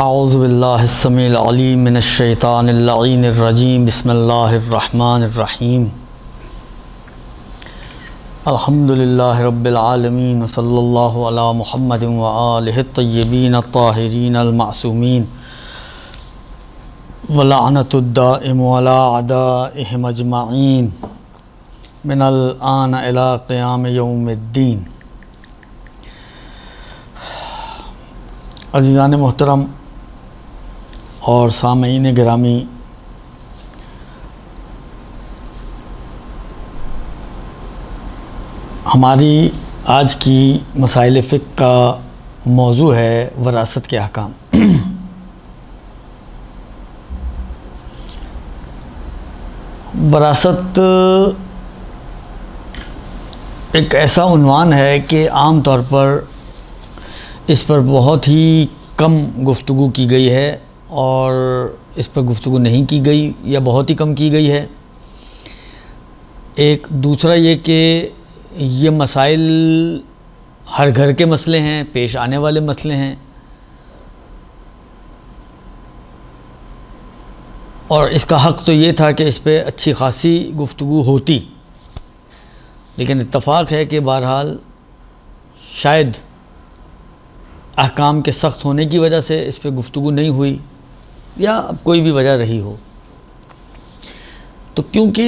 आउज़बिल्लाशैतानरजीम बसमीम अलहमदिल्ला रबालमीन वसल्ला महमद वैबीन ताहरीन अलमासूमीन वलानतुद्दामलादाहमजमाइन मिनलान अला क़याम यौमद्दीन अजीज़ान मोहतरम और सामयीन ग्रामी हमारी आज की मसाइल फ़िक का मौजू है वरासत के अहकाम वरासत एक ऐसा उनवान है कि आम तौर पर इस पर बहुत ही कम गुफ्तु की गई है और इस पर गुफ्तु नहीं की गई या बहुत ही कम की गई है एक दूसरा ये कि ये मसाइल हर घर के मसले हैं पेश आने वाले मसले हैं और इसका हक़ तो ये था कि इस पर अच्छी खासी गुफ्तु होती लेकिन इतफ़ाक़ है कि बहरहाल शायद अहकाम के सख्त होने की वजह से इस पर गुफ्तु नहीं हुई या अब कोई भी वजह रही हो तो क्योंकि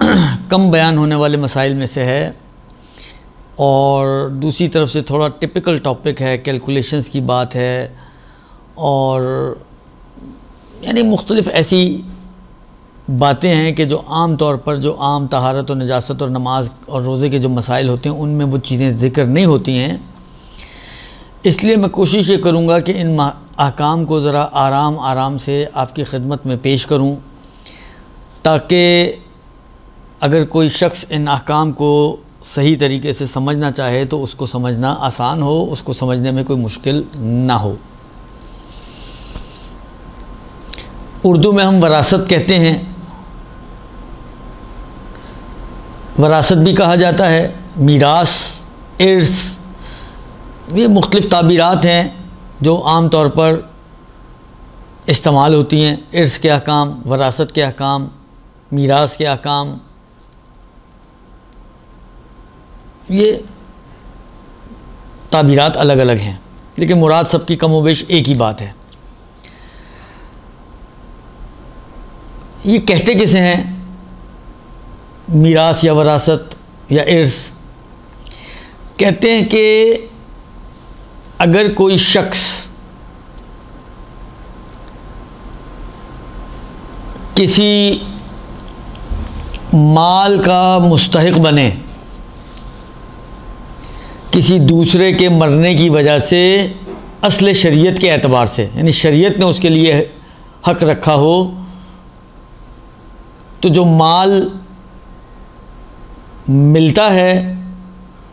कम बयान होने वाले मसाइल में से है और दूसरी तरफ से थोड़ा टिपिकल टॉपिक है कैलकुलेशंस की बात है और यानी मुख्तलिफ़ ऐसी बातें हैं कि जो आम तौर पर जो आम तहारत और नजास्त और नमाज और रोज़े के जो मसाइल होते हैं उनमें वो चीज़ें ज़िक्र नहीं होती हैं इसलिए मैं कोशिश ये करूँगा कि इन अहकाम को ज़रा आराम आराम से आपकी खिदमत में पेश करूँ ताकि अगर कोई शख्स इन अहकाम को सही तरीके से समझना चाहे तो उसको समझना आसान हो उसको समझने में कोई मुश्किल ना हो उर्दू में हम वरासत कहते हैं वरासत भी कहा जाता है मीरास इर्स ये मुख्तलिफ़ ताबीरات हैं जो आम तौर पर इस्तेमाल होती हैं इर्स के अहकाम वरासत के अहकाम मीरास के अहकाम ये ताबीरात अलग अलग हैं लेकिन मुराद सबकी कम वेश एक ही बात है ये कहते किसे हैं मीरास या वरासत या इर्स कहते हैं कि अगर कोई शख्स किसी माल का मुस्तक बने किसी दूसरे के मरने की वजह से असल शरीयत के एतबार से यानी शरीयत ने उसके लिए हक रखा हो तो जो माल मिलता है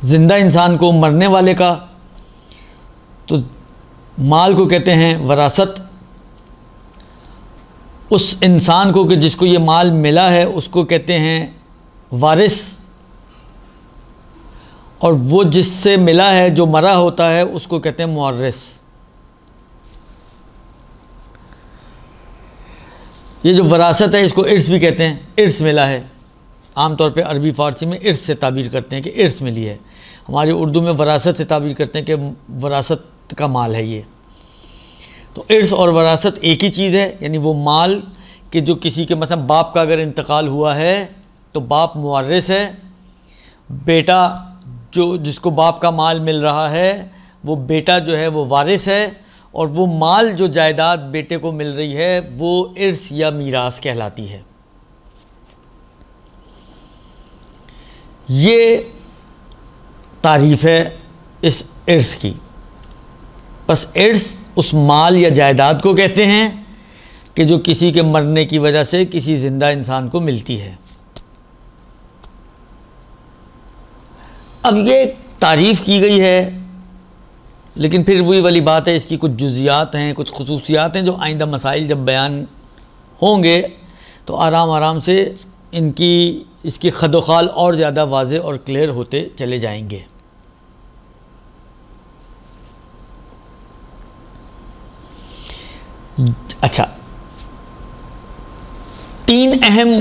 ज़िंदा इंसान को मरने वाले का तो माल को कहते हैं वरासत उस इंसान को कि जिसको ये माल मिला है उसको कहते हैं वारिस और वो जिससे मिला है जो मरा होता है उसको कहते हैं मुर्रस ये जो वरासत है इसको इर्स भी कहते हैं इर्स मिला है आमतौर पे अरबी फ़ारसी में इर्स से ताबीर करते हैं कि इर्स मिली है हमारी उर्दू में वरासत से ताबीर करते हैं कि वरासत का माल है ये तो इर्स और वरासत एक ही चीज़ है यानी वो माल कि जो किसी के मतलब बाप का अगर इंतकाल हुआ है तो बाप मुआरस है बेटा जो जिसको बाप का माल मिल रहा है वो बेटा जो है वो वारिस है और वो माल जो जायदाद बेटे को मिल रही है वो इर्स या मीरास कहलाती है ये तारीफ़ है इस इर्स की बस इर्स उस माल या जायदाद को कहते हैं कि जो किसी के मरने की वजह से किसी ज़िंदा इंसान को मिलती है अब ये तारीफ़ की गई है लेकिन फिर वही वाली बात है इसकी कुछ जुजियात हैं कुछ खसूसियात हैं जो आइंदा मसाइल जब बयान होंगे तो आराम आराम से इनकी इसकी खदोखाल और ज़्यादा वाज और क्लियर होते चले जाएंगे अच्छा तीन अहम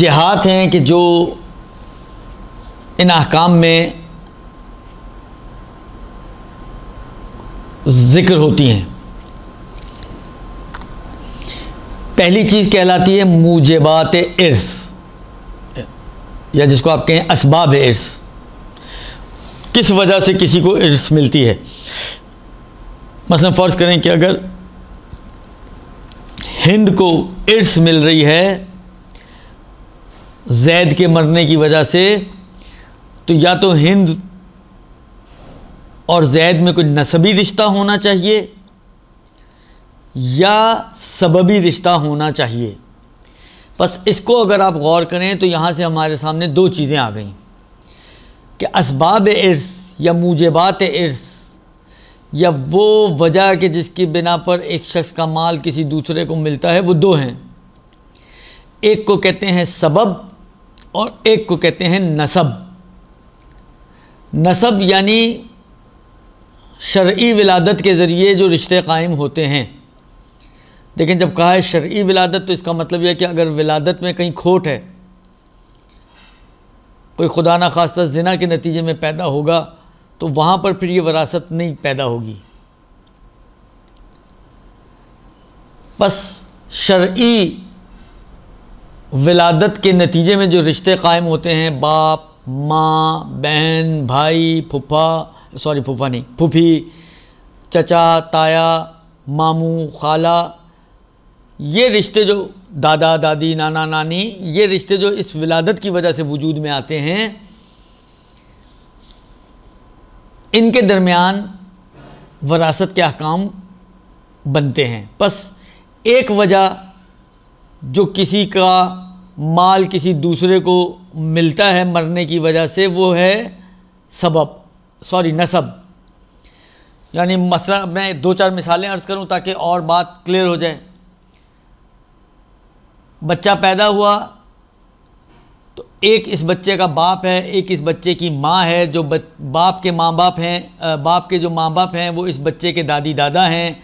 जहात हैं कि जो इन अहकाम में ज़िक्र होती हैं पहली चीज़ कहलाती है मुजबात इर्स या जिसको आप कहें इसबाब इर्स किस वजह से किसी को इर्स मिलती है मसलन फ़र्ज़ करें कि अगर हिंद को इड्स मिल रही है जैद के मरने की वजह से तो या तो हिंद और जैद में कोई नसबी रिश्ता होना चाहिए या सबबी रिश्ता होना चाहिए बस इसको अगर आप गौर करें तो यहाँ से हमारे सामने दो चीज़ें आ गई कि इसबाब इर्स या मुजबात इर्स या वो वजह के जिसकी बिना पर एक शख्स का माल किसी दूसरे को मिलता है वो दो हैं एक को कहते हैं सबब और एक को कहते हैं नसब नसब यानी शर्य विलादत के ज़रिए जो रिश्ते कायम होते हैं लेकिन जब कहा है शर्य विलादत तो इसका मतलब यह कि अगर विलादत में कहीं खोट है कोई खुदा न खास्ता ज़िना के नतीजे में पैदा होगा तो वहाँ पर फिर ये वरासत नहीं पैदा होगी बस शर्ई विलादत के नतीजे में जो रिश्ते कायम होते हैं बाप माँ बहन भाई फूफा सॉरी फूफा नहीं फूफी चचा ताया मामू खाला ये रिश्ते जो दादा दादी नाना नानी ये रिश्ते जो इस विलादत की वजह से वजूद में आते हैं इनके दरमियान वरासत के अहकाम बनते हैं बस एक वजह जो किसी का माल किसी दूसरे को मिलता है मरने की वजह से वो है सबब सॉरी नसब यानी मसला मैं दो चार मिसालें अर्ज़ करूं ताकि और बात क्लियर हो जाए बच्चा पैदा हुआ एक इस बच्चे का बाप है एक इस बच्चे की माँ है जो बाप के माँ बाप हैं बाप के जो माँ बाप हैं वो इस बच्चे के दादी दादा हैं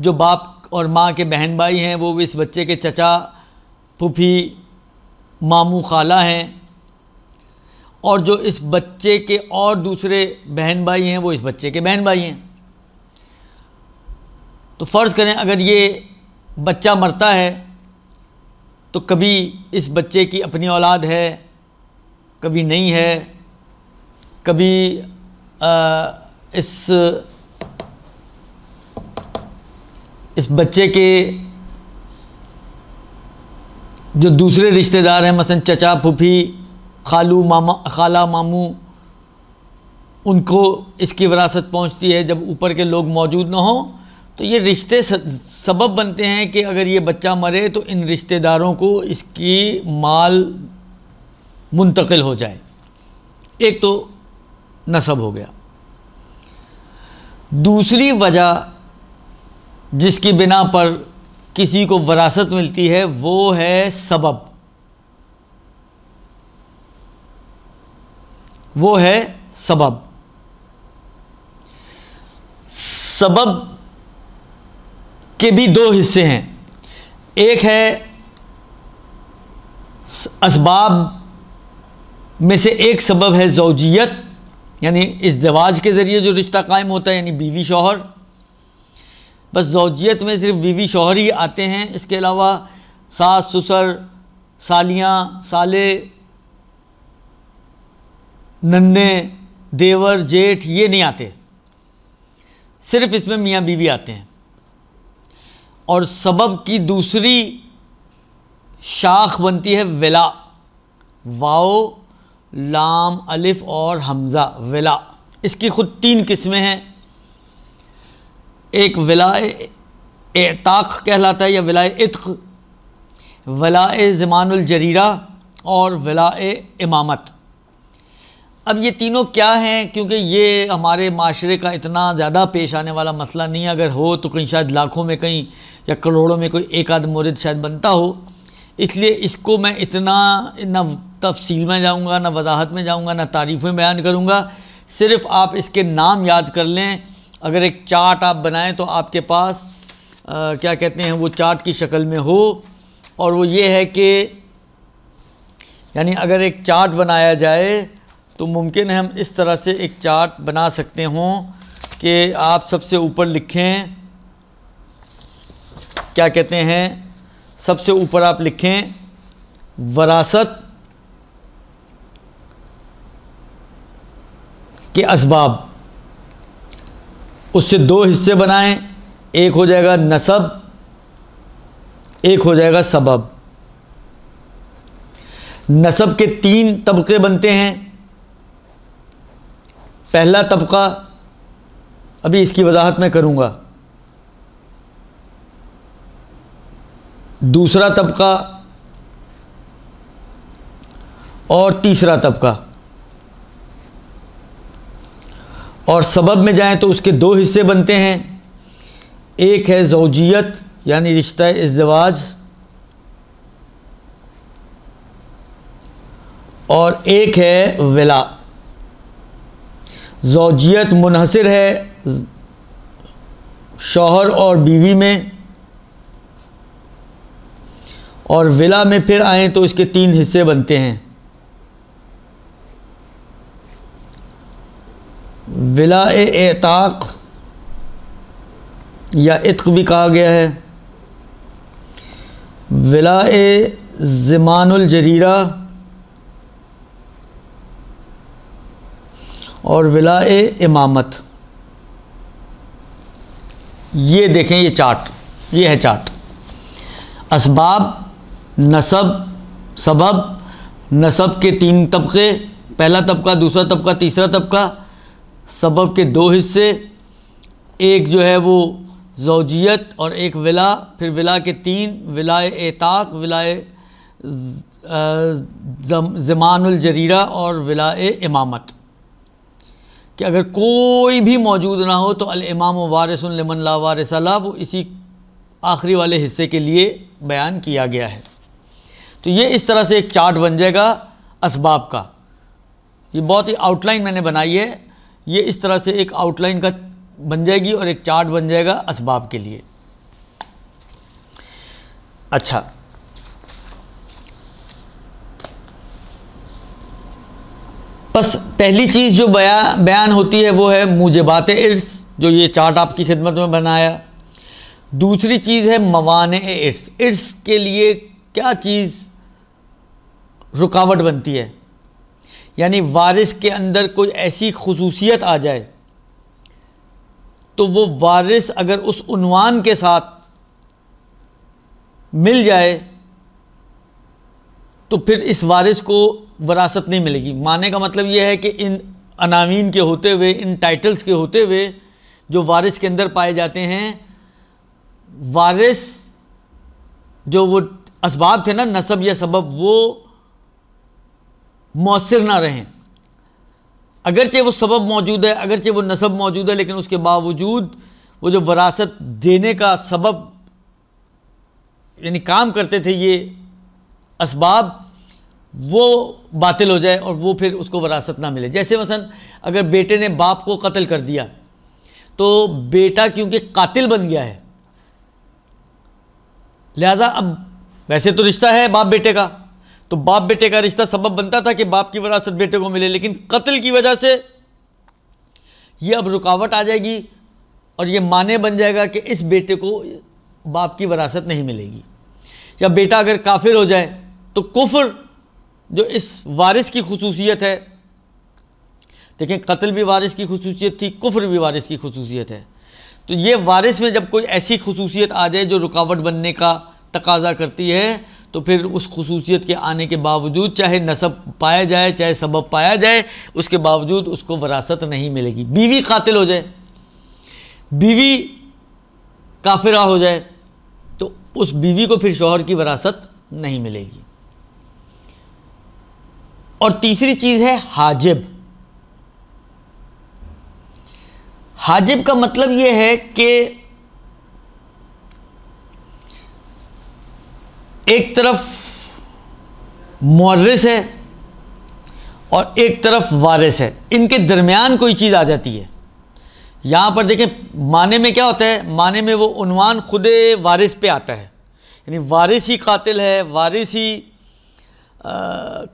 जो बाप और माँ के बहन भाई हैं वो इस बच्चे के चचा पुफी मामू खाला हैं और जो इस बच्चे के और दूसरे बहन भाई हैं वो इस बच्चे के बहन भाई हैं तो फ़र्ज़ करें अगर ये बच्चा मरता है तो कभी इस बच्चे की अपनी औलाद है कभी नहीं है कभी आ, इस इस बच्चे के जो दूसरे रिश्तेदार हैं मसलन चचा फूफी खालू मामा खाला मामू उनको इसकी विरासत पहुंचती है जब ऊपर के लोग मौजूद ना हों तो ये रिश्ते सबब बनते हैं कि अगर ये बच्चा मरे तो इन रिश्तेदारों को इसकी माल मुंतकिल हो जाए एक तो नसब हो गया दूसरी वजह जिसकी बिना पर किसी को वरासत मिलती है वो है सबब वो है सबब सबब के भी दो हिस्से हैं एक है असबाब में से एक सबब है जोजियत यानी इस दवाज के ज़रिए जो रिश्ता कायम होता है यानी बीवी शोहर बस जोजियत में सिर्फ बीवी शोहर ही आते हैं इसके अलावा सास ससुर सालियाँ साले नन्हे देवर जेठ ये नहीं आते सिर्फ इसमें मियाँ बीवी आते हैं और सबब की दूसरी शाख बनती है वेला वाओ लाम अलिफ और हमज़ा विला इसकी ख़ुद तीन किस्में हैं एक विला एताक कहलाता है या विला इत्क वलाए ज़मानजरीरा और विला इमामत अब ये तीनों क्या हैं क्योंकि ये हमारे माशरे का इतना ज़्यादा पेश आने वाला मसला नहीं अगर हो तो कहीं शायद लाखों में कहीं या करोड़ों में कोई एक आध मुरद शायद बनता हो इसलिए इसको मैं इतना न तफसील में जाऊँगा ना वजाहत में जाऊँगा ना तारीफ़ में बयान करूँगा सिर्फ़ आप इसके नाम याद कर लें अगर एक चार्ट आप बनाएं तो आपके पास आ, क्या कहते हैं वो चार्ट की शक्ल में हो और वो ये है कि यानी अगर एक चार्ट बनाया जाए तो मुमकिन है हम इस तरह से एक चार्ट बना सकते हों कि आप सबसे ऊपर लिखें क्या कहते हैं सबसे ऊपर आप लिखें वरासत के इसबाब उससे दो हिस्से बनाएं एक हो जाएगा नसब एक हो जाएगा सबब नसब के तीन तबके बनते हैं पहला तबका अभी इसकी वजाहत मैं करूँगा दूसरा तबका और तीसरा तबका और सबब में जाएं तो उसके दो हिस्से बनते हैं एक है जोजियत यानी रिश्ता इजवाज और एक है विला जोजियत मुनहसर है शौहर और बीवी में और विला में फिर आए तो इसके तीन हिस्से बनते हैं विला एताक या इत्क भी कहा गया है विला ज़मानजरीरा और विला इमामत ये देखें ये चार्ट ये है चार्ट इसबाब नसब सबब नसब के तीन तबके पहला तबका दूसरा तबका तीसरा तबका सबब के दो हिस्से एक जो है वो जोजियत और एक विला फिर विला के तीन विलाए एताक विलाए ज़मानजरीरा और विलाए इमामत कि अगर कोई भी मौजूद ना हो तो अलमाम वारिस लमन ला वारिस वो इसी आखिरी वाले हिस्से के लिए बयान किया गया है तो ये इस तरह से एक चार्ट बन जाएगा इसबाब का ये बहुत ही आउटलाइन मैंने बनाई है ये इस तरह से एक आउटलाइन का बन जाएगी और एक चार्ट बन जाएगा इसबाब के लिए अच्छा बस पहली चीज़ जो बया बयान होती है वो है बात इर्स जो ये चार्ट आपकी खिदमत में बनाया दूसरी चीज़ है मवान इर्स इर्स के लिए क्या चीज़ रुकावट बनती है यानी वारिस के अंदर कोई ऐसी खसूसियत आ जाए तो वो वारिस अगर उस उनवान के साथ मिल जाए तो फिर इस वारिस को वरासत नहीं मिलेगी माने का मतलब यह है कि इन अनावीन के होते हुए इन टाइटल्स के होते हुए जो वारिस के अंदर पाए जाते हैं वारिस जो वो इसबाब थे ना नसब या सबब वो मौसर ना रहें अगरचे वो सबब मौजूद है अगरचे वो नसब मौजूद है लेकिन उसके बावजूद वो जो वरासत देने का सबब यानी काम करते थे ये इसबाब वो बातिल हो जाए और वो फिर उसको वरासत ना मिले जैसे मसलन अगर बेटे ने बाप को कत्ल कर दिया तो बेटा क्योंकि कातिल बन गया है लिहाजा अब वैसे तो रिश्ता है बाप बेटे का तो बाप बेटे का रिश्ता सबब बनता था कि बाप की वरासत बेटे को मिले लेकिन कत्ल की वजह से ये अब रुकावट आ जाएगी और ये माने बन जाएगा कि इस बेटे को बाप की वरासत नहीं मिलेगी या बेटा अगर काफिर हो जाए तो कुफर जो इस वारिस की खसूसियत है देखें कत्ल भी वारिस की खसूसियत थी कुफर भी वारिस की खसूसियत है तो ये वारिस में जब कोई ऐसी खसूसियत आ जाए जो रुकावट बनने का तकाजा करती है तो फिर उस खसूसियत के आने के बावजूद चाहे नसब पाया जाए चाहे सबब पाया जाए उसके बावजूद उसको वरासत नहीं मिलेगी बीवी कातिल हो जाए बीवी काफिरा हो जाए तो उस बीवी को फिर शोहर की वरासत नहीं मिलेगी और तीसरी चीज़ है हाजिब हाजिब का मतलब यह है कि एक तरफ मर्रस है और एक तरफ वारिस है इनके दरमियान कोई चीज़ आ जाती है यहाँ पर देखें माने में क्या होता है माने में वो उनवान ख़ुद वारिस पे आता है यानी वारिस ही कातिल है वारिस ही आ,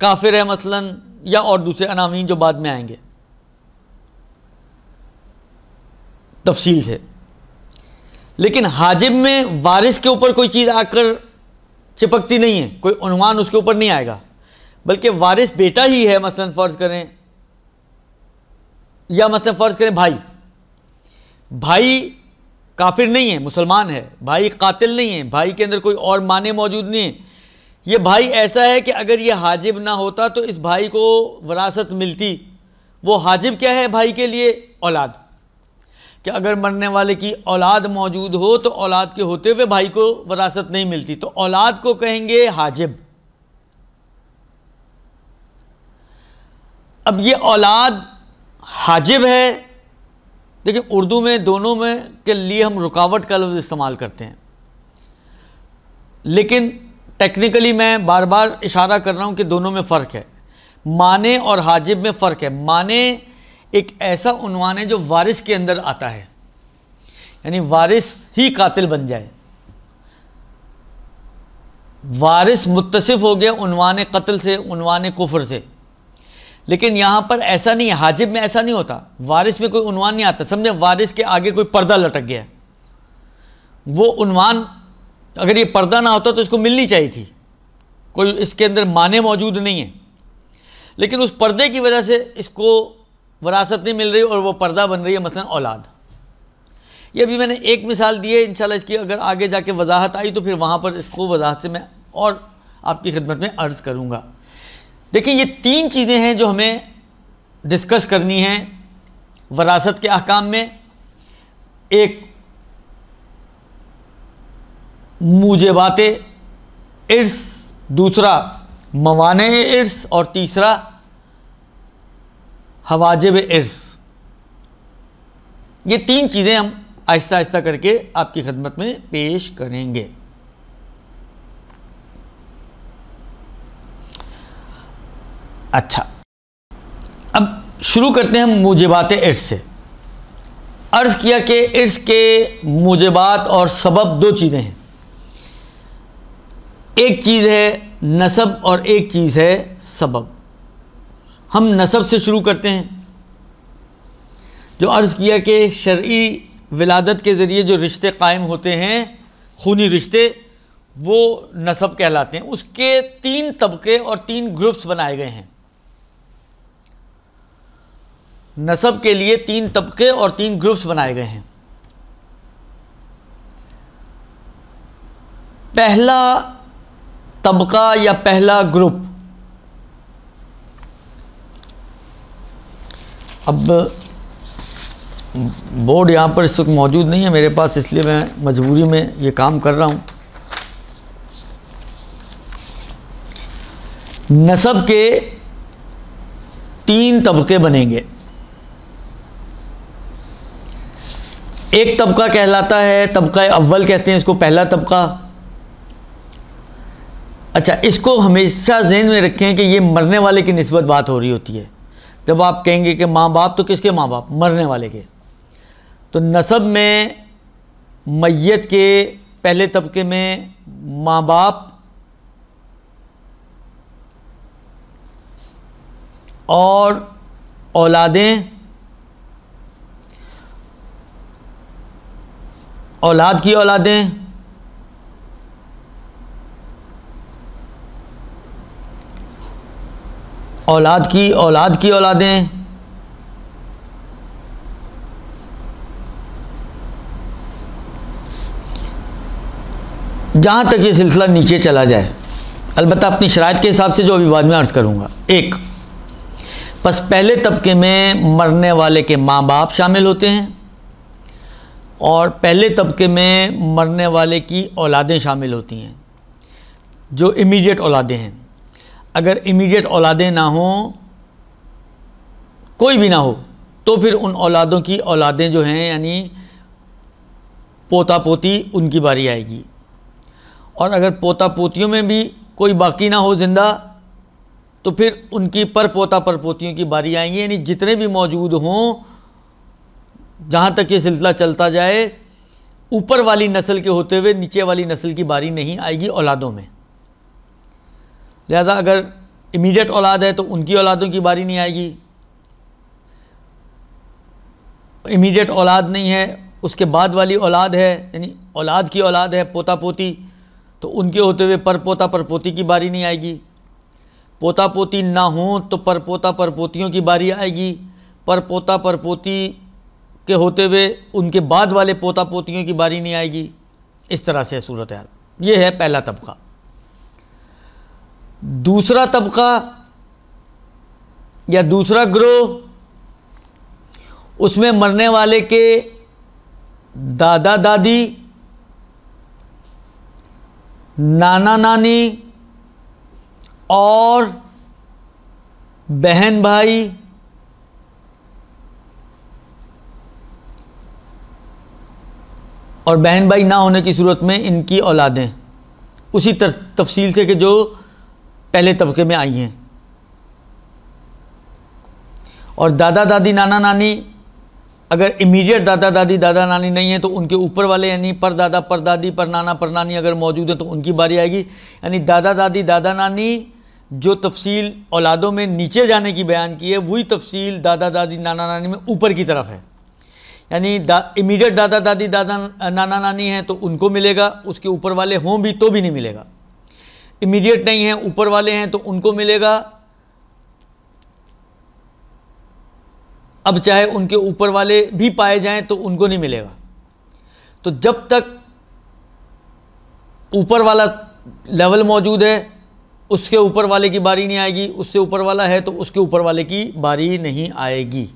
काफिर है मसलन या और दूसरे अनामीन जो बाद में आएंगे तफसील से लेकिन हाजिब में वारिस के ऊपर कोई चीज़ आकर चिपकती नहीं है कोई अनुमान उसके ऊपर नहीं आएगा बल्कि वारिस बेटा ही है मसलन फ़र्ज़ करें या मसलन फ़र्ज़ करें भाई भाई काफिर नहीं है मुसलमान है भाई कातिल नहीं है भाई के अंदर कोई और माने मौजूद नहीं है ये भाई ऐसा है कि अगर ये हाजिब ना होता तो इस भाई को वरासत मिलती वो हाजिब क्या है भाई के लिए औलाद कि अगर मरने वाले की औलाद मौजूद हो तो औलाद के होते हुए भाई को वरासत नहीं मिलती तो औलाद को कहेंगे हाजिब अब ये औलाद हाजिब है देखिए उर्दू में दोनों में के लिए हम रुकावट का लफ्ज़ इस्तेमाल करते हैं लेकिन टेक्निकली मैं बार बार इशारा कर रहा हूँ कि दोनों में फ़र्क है माने और हाजिब में फ़र्क है माने एक ऐसा उनवान है जो वारिस के अंदर आता है यानी वारिस ही कातिल बन जाए वारिस मुतसिफ हो गया उनवान कत्ल से उनवान कुफर से लेकिन यहाँ पर ऐसा नहीं है हाजिब में ऐसा नहीं होता वारिस में कोई उनवान नहीं आता समझे वारिस के आगे कोई पर्दा लटक गया वो उनवान अगर ये पर्दा ना होता तो इसको मिलनी चाहिए थी कोई इसके अंदर माने मौजूद नहीं है लेकिन उस पर्दे की वजह से इसको वरासत नहीं मिल रही और वो पर्दा बन रही है मसलन औलाद ये अभी मैंने एक मिसाल दी है इंशाल्लाह इसकी अगर आगे जाके वजाहत आई तो फिर वहाँ पर इसको वजाहत से मैं और आपकी खिदमत में अर्ज़ करूँगा देखिए ये तीन चीज़ें हैं जो हमें डिस्कस करनी है वरासत के अहकाम में एक मूजबात इर्स दूसरा मवान इर्स और तीसरा हवाजब इर्स ये तीन चीज़ें हम आहिस्ता आहिस्ता करके आपकी खदमत में पेश करेंगे अच्छा अब शुरू करते हैं हम मूजबात इर्स से अर्ज़ किया कि इर्स के मूजबात और सबब दो चीज़ें हैं एक चीज़ है नसब और एक चीज़ है सबब हम नसब से शुरू करते हैं जो अर्ज़ किया कि शर्य विलादत के ज़रिए जो रिश्ते कायम होते हैं खूनी रिश्ते वो नसब कहलाते हैं उसके तीन तबके और तीन ग्रुप्स बनाए गए हैं नसब के लिए तीन तबके और तीन ग्रुप्स बनाए गए हैं पहला तबका या पहला ग्रुप अब बोर्ड यहाँ पर इस वक्त मौजूद नहीं है मेरे पास इसलिए मैं मजबूरी में ये काम कर रहा हूँ नसब के तीन तबके बनेंगे एक तबका कहलाता है तबका अव्वल कहते हैं इसको पहला तबका अच्छा इसको हमेशा जहन में रखें कि ये मरने वाले की नस्बत बात हो रही होती है जब आप कहेंगे कि माँ बाप तो किसके माँ बाप मरने वाले के तो नसब में मैत के पहले तबके में माँ बाप और औलादें औलाद की औलादें औलाद की औलाद की औलादें जहाँ तक ये सिलसिला नीचे चला जाए अलबत्त अपनी शरात के हिसाब से जो अभी बाद में अर्ज़ करूँगा एक बस पहले तबके में मरने वाले के माँ बाप शामिल होते हैं और पहले तबके में मरने वाले की औलादें शामिल होती हैं जो इमीडिएट औलादें हैं अगर इमीडिएट औलादें ना हों कोई भी ना हो तो फिर उन औलादों की औलादें जो हैं यानी पोता पोती उनकी बारी आएगी और अगर पोता पोतियों में भी कोई बाकी ना हो ज़िंदा तो फिर उनकी पर पोता पर पोतियों की बारी आएंगी यानी जितने भी मौजूद हों जहाँ तक ये सिलसिला चलता जाए ऊपर वाली नस्ल के होते हुए नीचे वाली नस्ल की बारी नहीं आएगी औलादों में लिहाजा अगर इमीडिएट औलाद है तो उनकी औलादों की बारी नहीं आएगी इमीडिएट औलाद नहीं है उसके बाद वाली औलाद है यानी औलाद की औलाद है पोता पोती तो उनके होते हुए पर पोता पर पोती की बारी नहीं आएगी पोता पोती ना हो तो पर पोता पर पोतियों की बारी आएगी पर पोता पर पोती के होते हुए उनके बाद वाले पोता पोतियों की बारी नहीं आएगी इस तरह से सूरत हाल ये है पहला तबका दूसरा तबका या दूसरा ग्रोह उसमें मरने वाले के दादा दादी नाना नानी और बहन भाई और बहन भाई ना होने की सूरत में इनकी औलादें उसी तफसील से कि जो पहले तबके में आई हैं और दादा दादी नाना नानी अगर इमीडिएट दादा दादी दादा नानी नहीं है तो उनके ऊपर वाले यानी पर दादा पर दादी पर नाना पर नानी अगर मौजूद है तो उनकी बारी आएगी यानी दादा दादी दादा नानी जो तफसील औलादों में नीचे जाने की बयान की है वही तफसील दादा दादी नाना नानी में ऊपर की तरफ है यानी दा, इमीडिएट दादा दादी दादा नाना नानी है तो उनको मिलेगा उसके ऊपर वाले हों भी तो भी नहीं मिलेगा इमीडिएट नहीं है ऊपर वाले हैं तो उनको मिलेगा अब चाहे उनके ऊपर वाले भी पाए जाएं तो उनको नहीं मिलेगा तो जब तक ऊपर वाला लेवल मौजूद है उसके ऊपर वाले की बारी नहीं आएगी उससे ऊपर वाला है तो उसके ऊपर वाले की बारी नहीं आएगी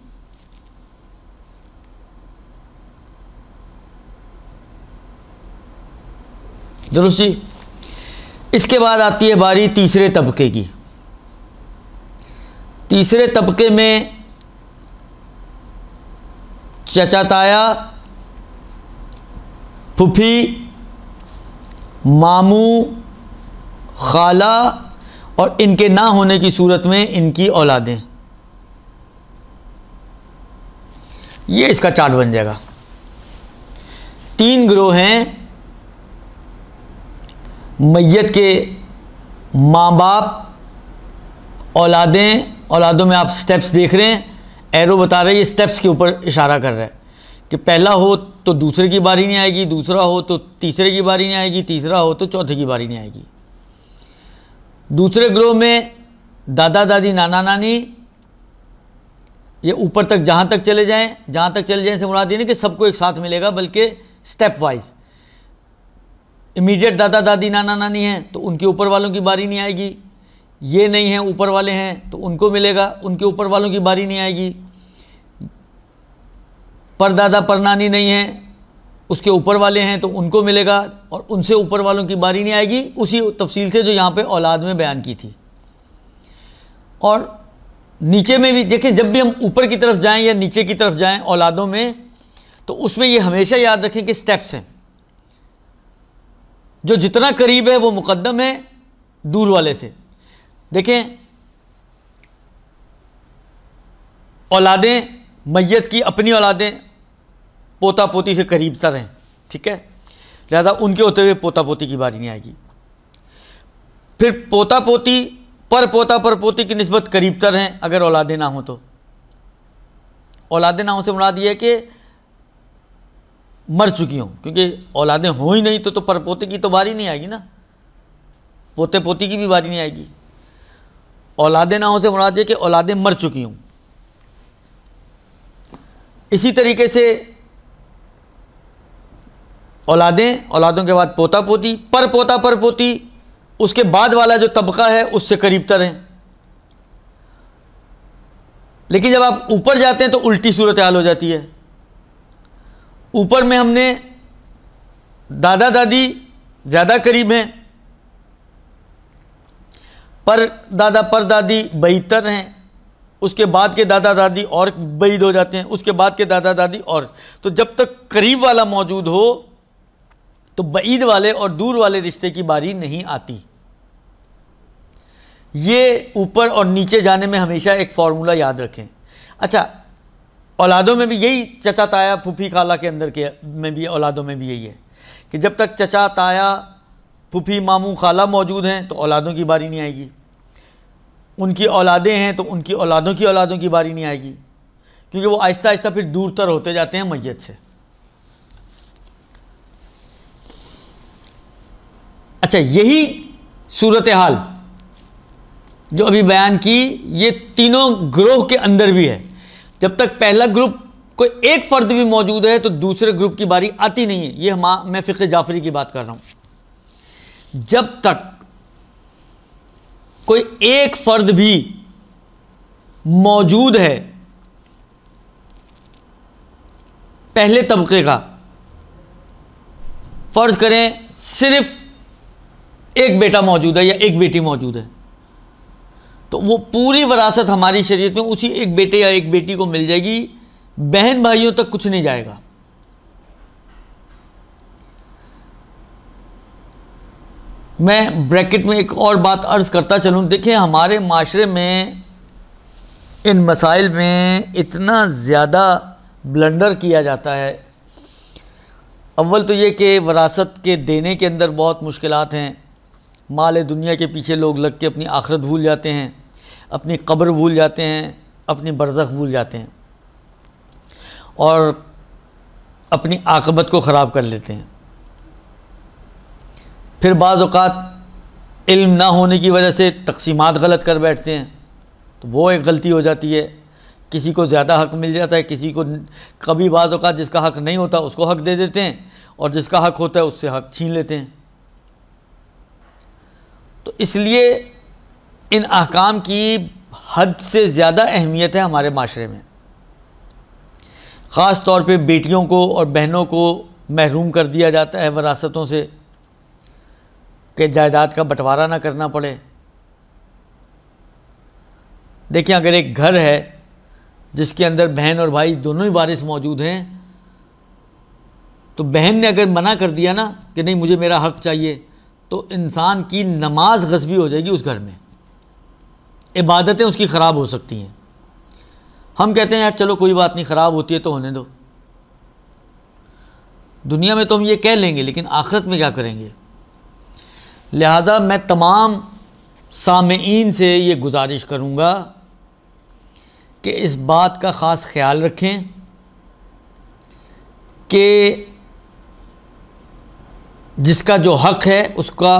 दुरुस्त जी इसके बाद आती है बारी तीसरे तबके की तीसरे तबके में चचाताया फुफी मामू खाला और इनके ना होने की सूरत में इनकी औलादें ये इसका चार्ट बन जाएगा तीन ग्रोह हैं मैत के माँ बाप औलादें औलादों में आप स्टेप्स देख रहे हैं एरो बता रहे हैं ये स्टेप्स के ऊपर इशारा कर रहा है कि पहला हो तो दूसरे की बारी नहीं आएगी दूसरा हो तो तीसरे की बारी नहीं आएगी तीसरा हो तो चौथे की बारी नहीं आएगी दूसरे ग्रोह में दादा दादी नाना नानी ये ऊपर तक जहाँ तक चले जाएँ जहाँ तक चले जाएँ से मुरादी नहीं कि सबको एक साथ मिलेगा बल्कि स्टेप वाइज इमीडिएट दादा दादी नाना नानी हैं तो उनके ऊपर वालों की बारी नहीं आएगी ये नहीं है ऊपर वाले हैं तो उनको मिलेगा उनके ऊपर वालों की बारी नहीं आएगी परदादा परनानी नहीं है उसके ऊपर वाले हैं तो उनको मिलेगा और उनसे ऊपर वालों की बारी नहीं आएगी उसी तफसील से जो यहाँ पे औलाद में बयान की थी और नीचे में भी देखें जब भी हम ऊपर की तरफ जाएं या नीचे की तरफ जाएं औलादों में तो उसमें ये हमेशा याद रखें कि स्टेप्स हैं जो जितना करीब है वो मुकदम है दूर वाले से देखें औलादें मैत की अपनी औलादें पोता पोती से करीब तर हैं ठीक है लिहाजा उनके होते हुए पोता पोती की बारी नहीं आएगी फिर पोता पोती पर पोता पर पोती की नस्बत करीब तर हैं अगर औलादें ना हो तो औलादें ना हो से मुराद ये है कि मर चुकी हों क्योंकि औलादें हो ही नहीं तो तो पोते की तो बारी नहीं आएगी ना पोते पोती की भी बारी नहीं आएगी औलादें ना हो से मुराद ये कि औलादें मर चुकी हों इसी तरीके से औलादें औलादों के बाद पोता पोती पर पोता पर पोती उसके बाद वाला जो तबका है उससे करीब तर हैं लेकिन जब आप ऊपर जाते हैं तो उल्टी सूरत हाल हो जाती है ऊपर में हमने दादा दादी ज़्यादा करीब हैं पर दादा पर दादी बेहतर हैं उसके बाद के दादा दादी और बईद हो जाते हैं उसके बाद के दादा दादी और तो जब तक करीब वाला मौजूद हो तो बईद वाले और दूर वाले रिश्ते की बारी नहीं आती ये ऊपर और नीचे जाने में हमेशा एक फार्मूला याद रखें अच्छा औलादों में भी यही चचा ताया फूफी खाला के अंदर के में भी औलादों में भी यही है कि जब तक चचा ताया फूफी मामू खाला मौजूद हैं तो औलादों की बारी नहीं आएगी उनकी औलादें हैं तो उनकी औलादों की औलादों की बारी नहीं आएगी क्योंकि वो आहिस्ता आहिस्ता फिर दूर तर होते जाते हैं मैयत से अच्छा यही सूरत हाल जो अभी बयान की ये तीनों ग्रोह के अंदर भी है जब तक पहला ग्रुप कोई एक फ़र्द भी मौजूद है तो दूसरे ग्रुप की बारी आती नहीं है ये हम मैं फ़िक्र जाफरी की बात कर रहा हूँ जब तक कोई एक फ़र्द भी मौजूद है पहले तबके का फ़र्ज़ करें सिर्फ एक बेटा मौजूद है या एक बेटी मौजूद है तो वो पूरी वरासत हमारी शरीयत में उसी एक बेटे या एक बेटी को मिल जाएगी बहन भाइयों तक कुछ नहीं जाएगा मैं ब्रैकेट में एक और बात अर्ज़ करता चलूँ देखिए हमारे माशरे में इन मसाइल में इतना ज़्यादा ब्लंडर किया जाता है अव्वल तो ये कि वरासत के देने के अंदर बहुत मुश्किल हैं माल दुनिया के पीछे लोग लग के अपनी आखरत भूल जाते हैं अपनी कब्र भूल जाते हैं अपनी बरसख भूल जाते हैं और अपनी आकबत को ख़राब कर लेते हैं फिर बाज़ात इल्म ना होने की वजह से तकसीमत गलत कर बैठते हैं तो वो एक गलती हो जाती है किसी को ज़्यादा हक मिल जाता है किसी को कभी बाज़ात जिसका हक नहीं होता उसको हक दे देते हैं और जिसका हक होता है उससे हक छीन लेते हैं तो इसलिए इन अहकाम की हद से ज़्यादा अहमियत है हमारे माशरे में ख़ास तौर पे बेटियों को और बहनों को महरूम कर दिया जाता है वरासतों से कि जायदाद का बंटवारा ना करना पड़े देखिए अगर एक घर है जिसके अंदर बहन और भाई दोनों ही वारिस मौजूद हैं तो बहन ने अगर मना कर दिया ना कि नहीं मुझे मेरा हक चाहिए तो इंसान की नमाज गजबी हो जाएगी उस घर में इबादतें उसकी ख़राब हो सकती हैं हम कहते हैं यार चलो कोई बात नहीं ख़राब होती है तो होने दो दुनिया में तो हम ये कह लेंगे लेकिन आखिरत में क्या करेंगे लिहाजा मैं तमाम सामीन से ये गुजारिश करूँगा कि इस बात का ख़ास ख्याल रखें कि जिसका जो हक़ है उसका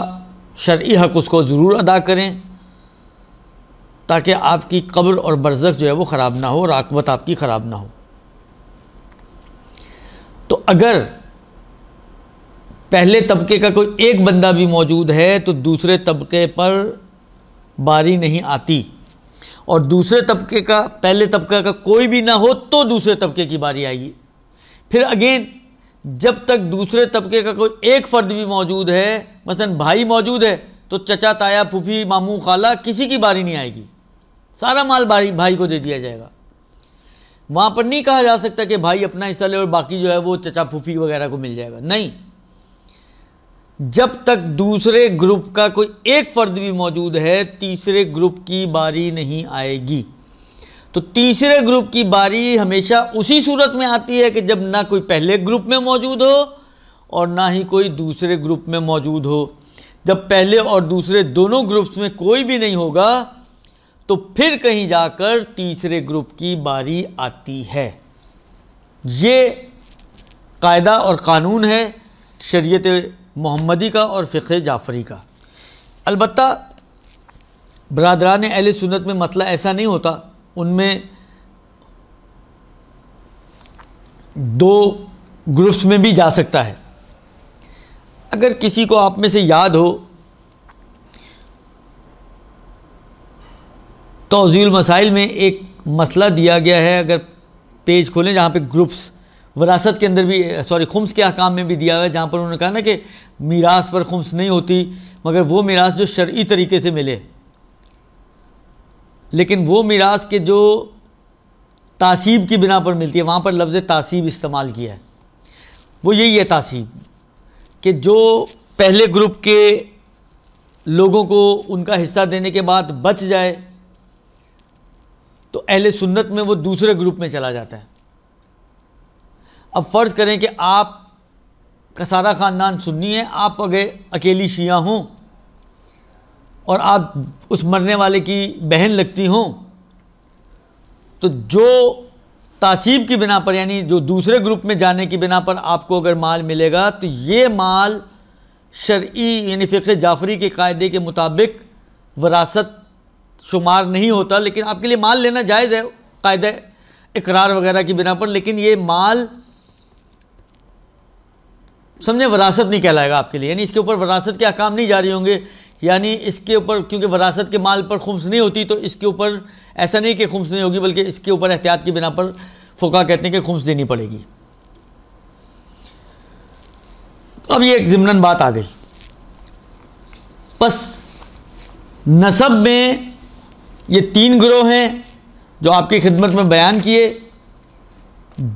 शर्य हक़ उसको ज़रूर अदा करें ताकि आपकी कब्र और बरज़क जो है वो ख़राब ना हो और आकबत आपकी ख़राब ना हो तो अगर पहले तबके का कोई एक बंदा भी मौजूद है तो दूसरे तबके पर बारी नहीं आती और दूसरे तबके का पहले तबके का कोई भी ना हो तो दूसरे तबके की बारी आएगी फिर अगेन जब तक दूसरे तबके का कोई एक फ़र्द भी मौजूद है मसलन भाई मौजूद है तो चचा ताया फूफी मामू खाला किसी की बारी नहीं आएगी सारा माल भाई भाई को दे दिया जाएगा वहाँ पर नहीं कहा जा सकता कि भाई अपना हिस्सा ले और बाकी जो है वो चचा फूफी वगैरह को मिल जाएगा नहीं जब तक दूसरे ग्रुप का कोई एक फ़र्द भी मौजूद है तीसरे ग्रुप की बारी नहीं आएगी तो तीसरे ग्रुप की बारी हमेशा उसी सूरत में आती है कि जब ना कोई पहले ग्रुप में मौजूद हो और ना ही कोई दूसरे ग्रुप में मौजूद हो जब पहले और दूसरे दोनों ग्रुप्स में कोई भी नहीं होगा तो फिर कहीं जाकर तीसरे ग्रुप की बारी आती है ये कायदा और कानून है शरीयत मोहम्मदी का और फ़िक्र जाफ़री का अलबत् बरदरान अहल सुन्नत में मसला ऐसा नहीं होता उनमें दो ग्रुप्स में भी जा सकता है अगर किसी को आप में से याद हो तोजील मसाइल में एक मसला दिया गया है अगर पेज खोलें जहाँ पे ग्रुप्स वरासत के अंदर भी सॉरी खुम्स के अहकाम में भी दिया हुआ है जहाँ पर उन्होंने कहा ना कि मीरास पर खुम्स नहीं होती मगर वो मीरास जो शर्य तरीके से मिले लेकिन वो मीरास के जो तासीब की बिना पर मिलती है वहाँ पर लफ्ज़ तासीब इस्तेमाल किया है वो यही है तासीब कि जो पहले ग्रुप के लोगों को उनका हिस्सा देने के बाद बच जाए तो अहले सुन्नत में वो दूसरे ग्रुप में चला जाता है अब फ़र्ज़ करें कि आप का सारा ख़ानदान सुन्नी है आप अगर अकेली शिया हों और आप उस मरने वाले की बहन लगती हों तो जो तासीब की बिना पर यानी जो दूसरे ग्रुप में जाने की बिना पर आपको अगर माल मिलेगा तो ये माल शर्ई यानी फ़िक्र जाफरी के कायदे के मुताबिक वरासत शुमार नहीं होता लेकिन आपके लिए माल लेना जायज़ है कायदे इकरार वगैरह की बिना पर लेकिन ये माल समझे वरासत नहीं कहलाएगा आपके लिए यानी इसके ऊपर वरासत के अहकाम नहीं जारी होंगे यानी इसके ऊपर क्योंकि वरासत के माल पर खुम्स नहीं होती तो इसके ऊपर ऐसा नहीं कि खुम्स नहीं होगी बल्कि इसके ऊपर एहतियात की बिना पर फोका कहते हैं कि खुम्स देनी पड़ेगी अब ये एक ज़िमनन बात आ गई बस नसब में ये तीन ग्रोह हैं जो आपकी खिदमत में बयान किए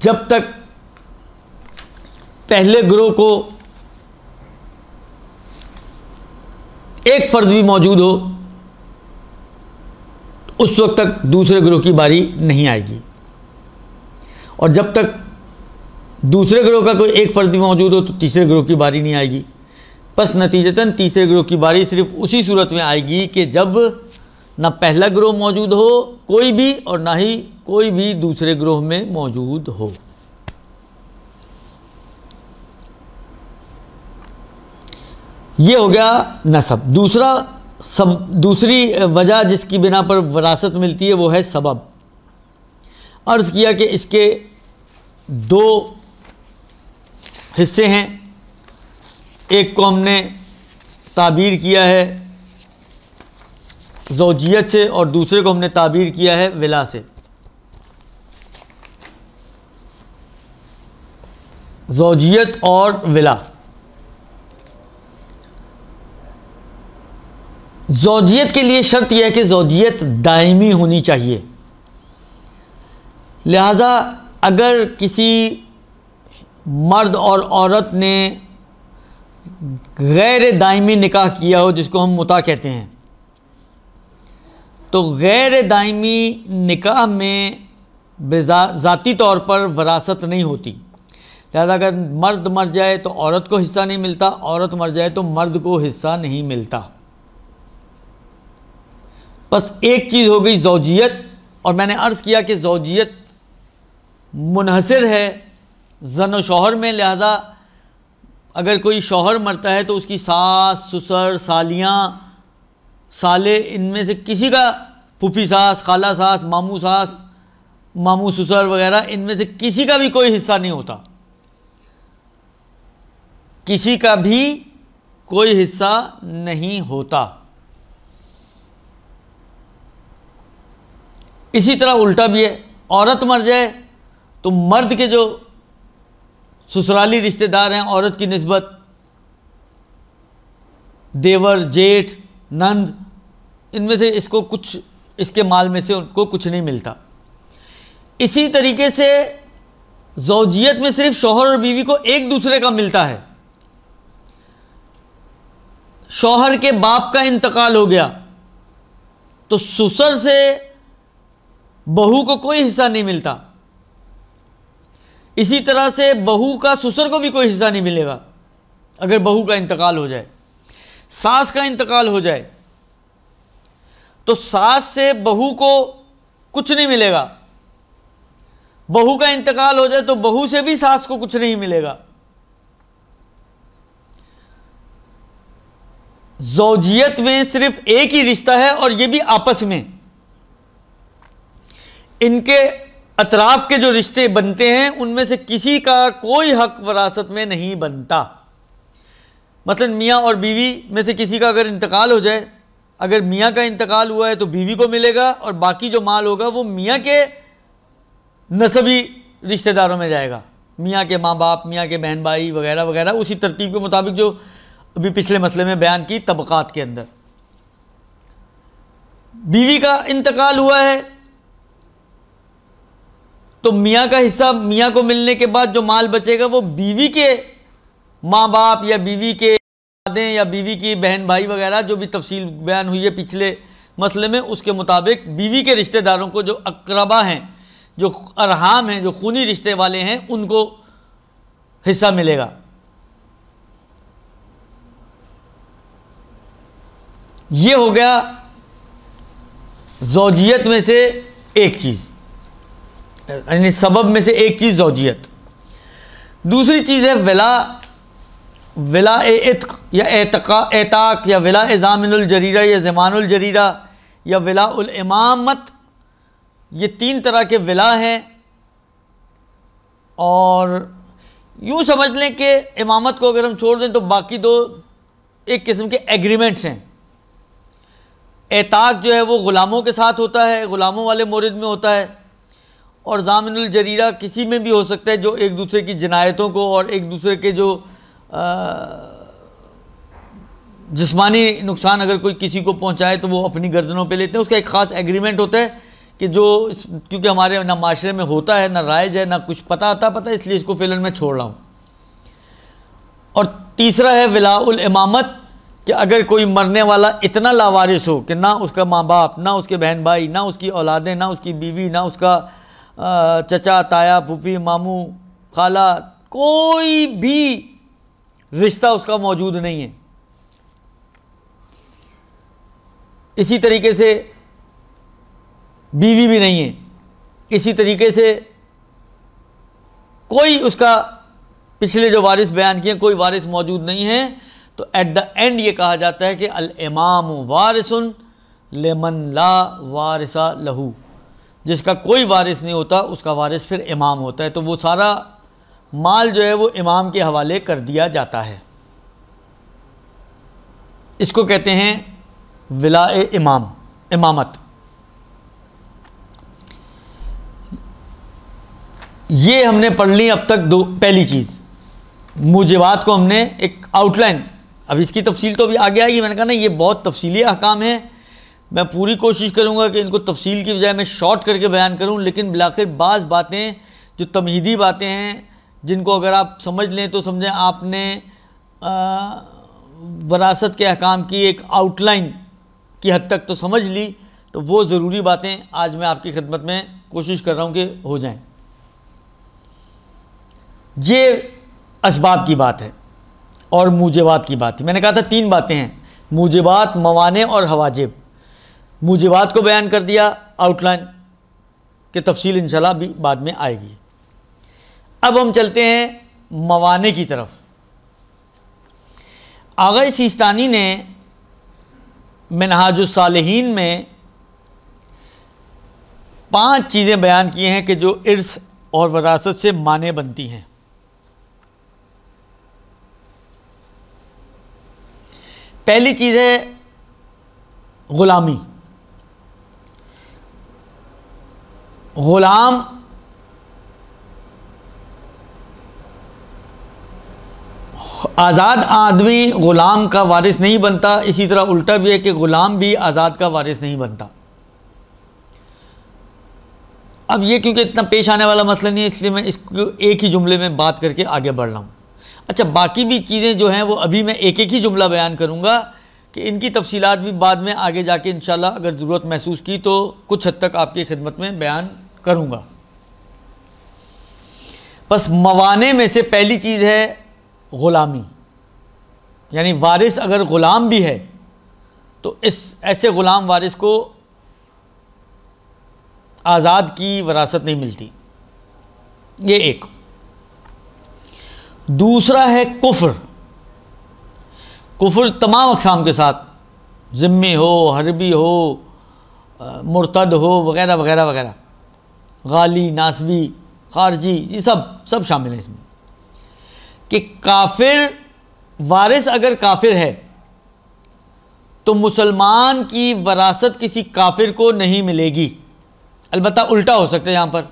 जब तक पहले ग्रोह को एक फ़र्द भी मौजूद हो उस वक्त तक दूसरे ग्रोह की बारी नहीं आएगी और जब तक दूसरे ग्रोह का कोई एक फ़र्द भी मौजूद हो तो तीसरे ग्रोह की बारी नहीं आएगी बस नतीजतन तीसरे ग्रोह की बारी सिर्फ उसी सूरत में आएगी कि जब ना पहला ग्रोह मौजूद हो कोई भी और ना ही कोई भी दूसरे ग्रोह में मौजूद हो ये हो गया नसब दूसरा सब दूसरी वजह जिसकी बिना पर वरासत मिलती है वो है सबब अर्ज़ किया कि इसके दो हिस्से हैं एक को हमने ताबीर किया है जोजियत से और दूसरे को हमने ताबीर किया है विला से जोजियत और विला जोजियत के लिए शर्त यह है कि जोजियत दायमी होनी चाहिए लिहाजा अगर किसी मर्द और औरत ने गैर दायमी निकाह किया हो जिसको हम मुता कहते हैं तो गैर दायमी निकाह में ज़ाती तौर पर वरासत नहीं होती लिहाजा अगर मर्द मर जाए तो औरत को हिस्सा नहीं मिलता औरत मर जाए तो मर्द को हिस्सा नहीं मिलता बस एक चीज़ हो गई जौजियत और मैंने अर्ज़ किया कि जौजियत मुनहसर है जन शोहर में लिहाजा अगर कोई शोहर मरता है तो उसकी सास ससुर सालियाँ साले इनमें से किसी का फूफी सास खाला सास मामू सास मामू ससुर वगैरह इनमें से किसी का भी कोई हिस्सा नहीं होता किसी का भी कोई हिस्सा नहीं होता इसी तरह उल्टा भी है औरत मर जाए तो मर्द के जो ससुराली रिश्तेदार हैं औरत की नस्बत देवर जेठ नंद इनमें से इसको कुछ इसके माल में से उनको कुछ नहीं मिलता इसी तरीके से जोजियत में सिर्फ शोहर और बीवी को एक दूसरे का मिलता है शोहर के बाप का इंतकाल हो गया तो सुसर से बहू को कोई हिस्सा नहीं मिलता इसी तरह से बहू का ससुर को भी कोई हिस्सा नहीं मिलेगा अगर बहू का इंतकाल हो जाए सास का इंतकाल हो जाए तो सास से बहू को कुछ नहीं मिलेगा बहू का इंतकाल हो जाए तो बहू से भी सास को कुछ नहीं मिलेगा जौजियत में सिर्फ एक ही रिश्ता है और ये भी आपस में इनके अतराफ के जो रिश्ते बनते हैं उनमें से किसी का कोई हक वरासत में नहीं बनता मतलब मियाँ और बीवी में से किसी का अगर इंतकाल हो जाए अगर मियाँ का इंतकाल हुआ है तो बीवी को मिलेगा और बाकी जो माल होगा वो मियाँ के नसबी रिश्तेदारों में जाएगा मियाँ के माँ बाप मियाँ के बहन भाई वगैरह वगैरह उसी तरतीब के मुताबिक जो अभी पिछले मसले में बयान की तबक़ात के अंदर बीवी का इंतकाल हुआ है तो मियाँ का हिस्सा मियाँ को मिलने के बाद जो माल बचेगा वो बीवी के माँ बाप या बीवी के दादे या बीवी की बहन भाई वगैरह जो भी तफसील बयान हुई है पिछले मसले में उसके मुताबिक बीवी के रिश्तेदारों को जो अकरबा हैं जो अरहाम हैं जो खूनी रिश्ते वाले हैं उनको हिस्सा मिलेगा ये हो गया जोजियत में से एक चीज़ यानी सबब में से एक चीज़ जोजियत दूसरी चीज़ है विला विला एतक या एतका एताक या विला एजामजरीरा या ज़मानजरीरा या विलामामत ये तीन तरह के विला हैं और यूँ समझ लें कि इमामत को अगर हम छोड़ दें तो बाकी दो एक किस्म के एग्रीमेंट्स हैं एताक जो है वो ग़ुलामों के साथ होता है ग़ुलामों वाले मोरद में होता है और जामिनुल जरीरा किसी में भी हो सकता है जो एक दूसरे की जनायतों को और एक दूसरे के जो जिस्मानी नुकसान अगर कोई किसी को पहुंचाए तो वो अपनी गर्दनों पे लेते हैं उसका एक ख़ास एग्रीमेंट होता है कि जो क्योंकि हमारे ना माशरे में होता है ना राइज है ना कुछ पता आता पता इसलिए इसको फ़िलहाल मैं छोड़ रहा हूँ और तीसरा है विलाउल इमामत कि अगर कोई मरने वाला इतना लावारिस हो कि ना उसका माँ बाप ना उसके बहन भाई ना उसकी औलादें ना उसकी बीवी ना उसका चचा ताया भूपी मामू खाला कोई भी रिश्ता उसका मौजूद नहीं है इसी तरीके से बीवी भी नहीं है इसी तरीके से कोई उसका पिछले जो वारिस बयान किए कोई वारिस मौजूद नहीं है तो एट द एंड ये कहा जाता है कि अल इमाम वारिसन लेमन ला वारिसा लहू जिसका कोई वारिस नहीं होता उसका वारिस फिर इमाम होता है तो वो सारा माल जो है वो इमाम के हवाले कर दिया जाता है इसको कहते हैं विला इमाम इमामत ये हमने पढ़ ली अब तक दो पहली चीज़ मुजबात को हमने एक आउटलाइन अब इसकी तफसील तो अभी आगे आएगी मैंने कहा ना ये बहुत तफसीली अहकाम है मैं पूरी कोशिश करूँगा कि इनको तफसील की बजाय मैं शॉर्ट करके बयान करूँ लेकिन बिलाखिर बाज़ बातें जो तमहीदी बातें हैं जिनको अगर आप समझ लें तो समझें आपने वरासत के अहकाम की एक आउटलाइन की हद तक तो समझ ली तो वो ज़रूरी बातें आज मैं आपकी खदमत में कोशिश कर रहा हूँ कि हो जाएं ये इसबाब की बात है और मूजबात की बात है मैंने कहा था तीन बातें हैं मूजबात मवाने और हवाजिब मुजिबात को बयान कर दिया आउटलाइन के तफसील इंशाल्लाह भी बाद में आएगी अब हम चलते हैं मवाने की तरफ आगय सिस्तानी ने मनहाजुसालहीन में पांच चीज़ें बयान की हैं कि जो इर्स और वरासत से माने बनती हैं पहली चीज़ है ग़ुलामी ग़ुलाम आज़ाद आदमी ग़ुलाम का वारिस नहीं बनता इसी तरह उल्टा भी है कि ग़ुलाम भी आज़ाद का वारिस नहीं बनता अब ये क्योंकि इतना पेश आने वाला मसला नहीं है इसलिए मैं इसको एक ही जुमले में बात करके आगे बढ़ रहा हूँ अच्छा बाकी भी चीज़ें जो हैं वो अभी मैं एक एक ही जुमला बयान करूँगा कि इनकी तफसीत भी बाद में आगे जाके इन अगर ज़रूरत महसूस की तो कुछ हद तक आपकी खिदमत में बयान करूँगा बस मवाने में से पहली चीज़ है ग़ुलामी यानी वारिस अगर ग़ुलाम भी है तो इस ऐसे ग़ुलाम वारिस को आज़ाद की वरासत नहीं मिलती ये एक दूसरा है कुफ्र कुफ्र तमाम अकसाम के साथ जिम्मे हो हरबी हो मुर्तद हो वगैरह वगैरह वगैरह गाली नासवी खारजी ये सब सब शामिल हैं इसमें कि काफिर वारिस अगर काफिर है तो मुसलमान की वरासत किसी काफिर को नहीं मिलेगी अलबत् उल्टा हो सकता है यहाँ पर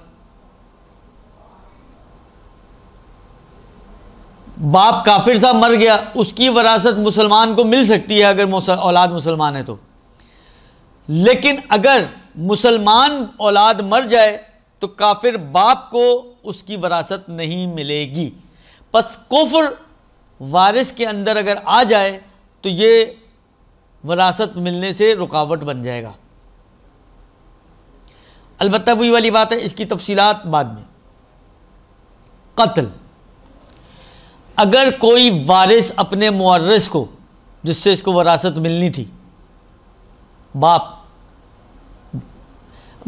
बाप काफिर सा मर गया उसकी वरासत मुसलमान को मिल सकती है अगर औलाद मुसलमान है तो लेकिन अगर मुसलमान औलाद मर जाए तो काफिर बाप को उसकी वरासत नहीं मिलेगी बस कुफर वारिस के अंदर अगर आ जाए तो ये वरासत मिलने से रुकावट बन जाएगा अलबत् वही वाली बात है इसकी तफसीलात बाद में कत्ल अगर कोई वारिस अपने मुआरस को जिससे इसको वरासत मिलनी थी बाप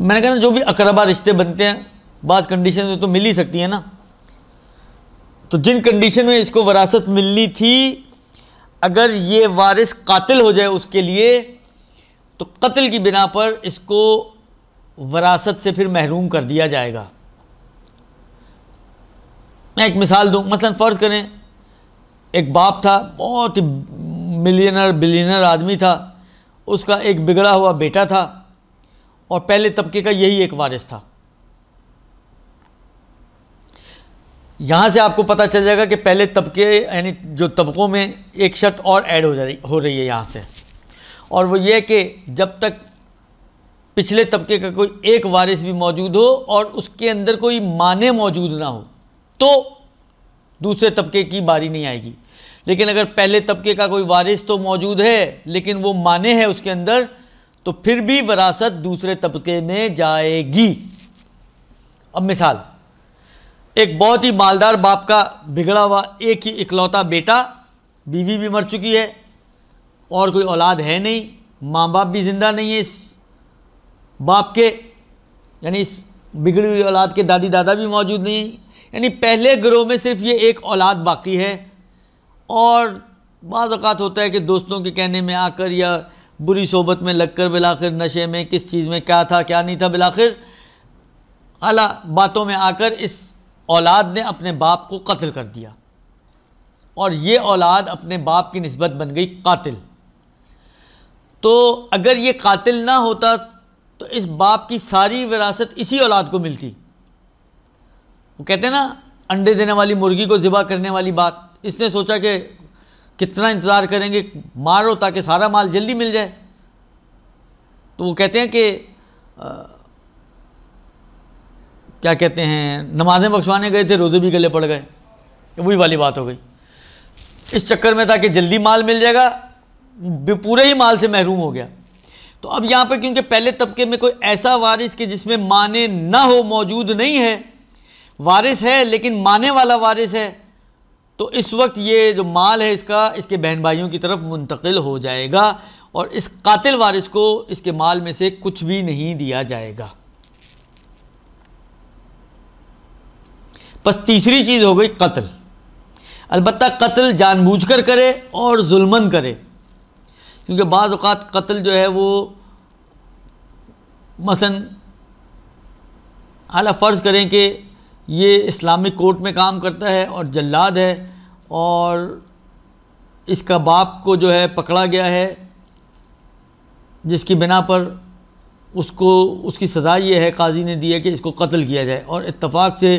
मैंने कहा ना जो भी अकरबा रिश्ते बनते हैं बाद कंडीशन में तो मिल ही सकती है ना तो जिन कंडीशन में इसको वरासत मिलनी थी अगर ये वारिस कातिल हो जाए उसके लिए तो कत्ल की बिना पर इसको वरासत से फिर महरूम कर दिया जाएगा मैं एक मिसाल दूँ मसलन फ़र्ज़ करें एक बाप था बहुत ही मिलियनर बिलियनर आदमी था उसका एक बिगड़ा हुआ बेटा था और पहले तबके का यही एक वारिस था यहां से आपको पता चल जाएगा कि पहले तबके यानी जो तबकों में एक शर्त और ऐड हो जा रही हो रही है यहां से और वो ये कि जब तक पिछले तबके का कोई एक वारिस भी मौजूद हो और उसके अंदर कोई माने मौजूद ना हो तो दूसरे तबके की बारी नहीं आएगी लेकिन अगर पहले तबके का कोई वारिस तो मौजूद है लेकिन वो माने हैं उसके अंदर तो फिर भी विरासत दूसरे तबके में जाएगी अब मिसाल एक बहुत ही मालदार बाप का बिगड़ा हुआ एक ही इकलौता बेटा बीवी भी मर चुकी है और कोई औलाद है नहीं माँ बाप भी ज़िंदा नहीं है इस बाप के यानी इस बिगड़ी हुई औलाद के दादी दादा भी मौजूद नहीं यानी पहले ग्रोह में सिर्फ ये एक औलाद बाकी है और बाज़ात होता है कि दोस्तों के कहने में आकर या बुरी सोबत में लग कर बिलाखिर नशे में किस चीज़ में क्या था क्या नहीं था बिलाखिर अला बातों में आकर इस औलाद ने अपने बाप को कत्ल कर दिया और ये औलाद अपने बाप की नस्बत बन गई कातिल तो अगर ये कातिल ना होता तो इस बाप की सारी विरासत इसी औलाद को मिलती वो कहते हैं ना अंडे देने वाली मुर्गी को ज़िबा करने वाली बात इसने सोचा कि कितना इंतज़ार करेंगे मारो ताकि सारा माल जल्दी मिल जाए तो वो कहते हैं कि आ, क्या कहते हैं नमाजें बख्शवाने गए थे रोज़े भी गले पड़ गए वही वाली बात हो गई इस चक्कर में था कि जल्दी माल मिल जाएगा पूरे ही माल से महरूम हो गया तो अब यहाँ पर क्योंकि पहले तबके में कोई ऐसा वारिस कि जिसमें माने ना हो मौजूद नहीं है वारिस है लेकिन माने वाला वारिस है तो इस वक्त ये जो माल है इसका इसके बहन भाइयों की तरफ मुंतकिल हो जाएगा और इस कातिल वारिस को इसके माल में से कुछ भी नहीं दिया जाएगा बस तीसरी चीज़ हो गई कत्ल अलबत् कत्ल जानबूझकर करे और जुल्मन करे क्योंकि बाज़ अवत कत्ल जो है वो मसन अला फ़र्ज़ करें कि ये इस्लामिक कोर्ट में काम करता है और जल्लाद है और इसका बाप को जो है पकड़ा गया है जिसकी बिना पर उसको उसकी सज़ा ये है काजी ने दी है कि इसको कत्ल किया जाए और इत्तफाक़ से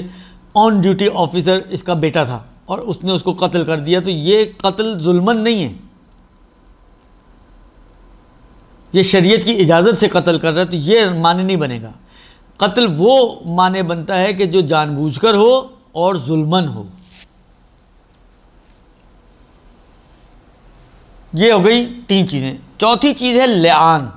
ऑन ड्यूटी ऑफिसर इसका बेटा था और उसने उसको कत्ल कर दिया तो ये कत्ल जुल्मन नहीं है ये शरीयत की इजाज़त से कत्ल कर रहा है तो ये माने नहीं बनेगा कत्ल वो माने बनता है कि जो जानबूझकर हो और जुल्मन हो ये हो गई तीन चीज़ें चौथी चीज़ है लेन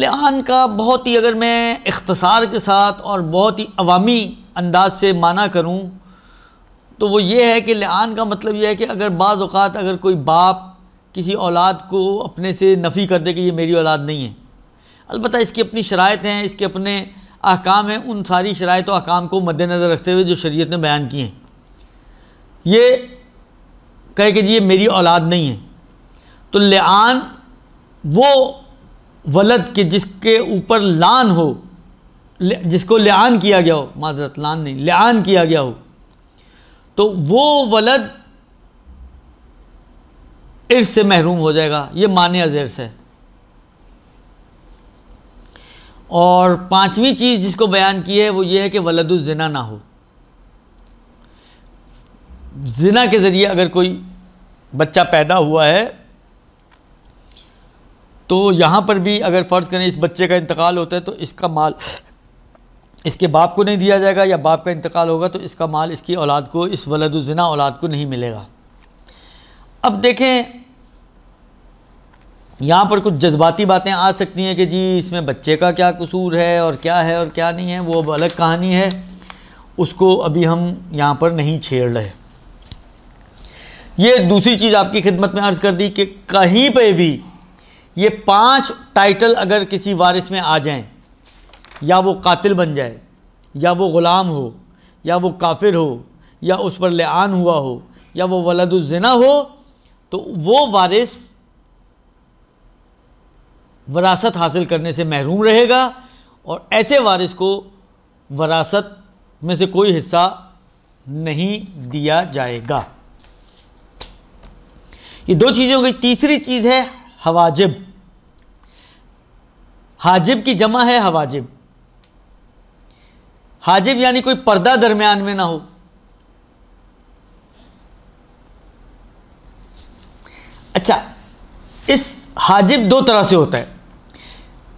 लेन का बहुत ही अगर मैं इख्तसार के साथ और बहुत ही अवामी अंदाज से माना करूँ तो वो ये है कि लेन का मतलब ये है कि अगर बाज़ात अगर कोई बाप किसी औलाद को अपने से नफ़ी कर दे कि ये मेरी औलाद नहीं है अलबत्त इसकी अपनी शरात हैं इसके अपने अहकाम हैं उन सारी शराय और अहकाम को मद्दनज़र रखते हुए जो शरीय ने बयान किए हैं ये कहे कि जी ये मेरी औलाद नहीं है तो लान वो वलद के जिसके ऊपर लान हो जिसको लान किया गया हो माजरत लान नहीं लान किया गया हो तो वो वलद इर्स से महरूम हो जाएगा ये माने अजहर्स है और पांचवी चीज़ जिसको बयान की है वो ये है कि वलदुजना ना हो जिना के ज़रिए अगर कोई बच्चा पैदा हुआ है तो यहाँ पर भी अगर फ़र्ज़ करें इस बच्चे का इंतकाल होता है तो इसका माल इसके बाप को नहीं दिया जाएगा या बाप का इंतकाल होगा तो इसका माल इसकी औलाद को इस वलदुजना औलाद को नहीं मिलेगा अब देखें यहाँ पर कुछ जज्बाती बातें आ सकती हैं कि जी इसमें बच्चे का क्या कसूर है और क्या है और क्या नहीं है वो अब अलग कहानी है उसको अभी हम यहाँ पर नहीं छेड़ रहे ये दूसरी चीज़ आपकी खिदमत में अर्ज़ कर दी कि कहीं पर भी ये पांच टाइटल अगर किसी वारिस में आ जाएं या वो कातिल बन जाए या वो ग़ुलाम हो या वो काफिर हो या उस पर लान हुआ हो या वो वलदुजना हो तो वो वारिस वरासत हासिल करने से महरूम रहेगा और ऐसे वारिस को वरासत में से कोई हिस्सा नहीं दिया जाएगा ये दो चीज़ों की तीसरी चीज़ है हवाजिब हाजिब की जमा है हवाजिब हाजिब यानी कोई पर्दा दरमियान में ना हो अच्छा इस हाजिब दो तरह से होता है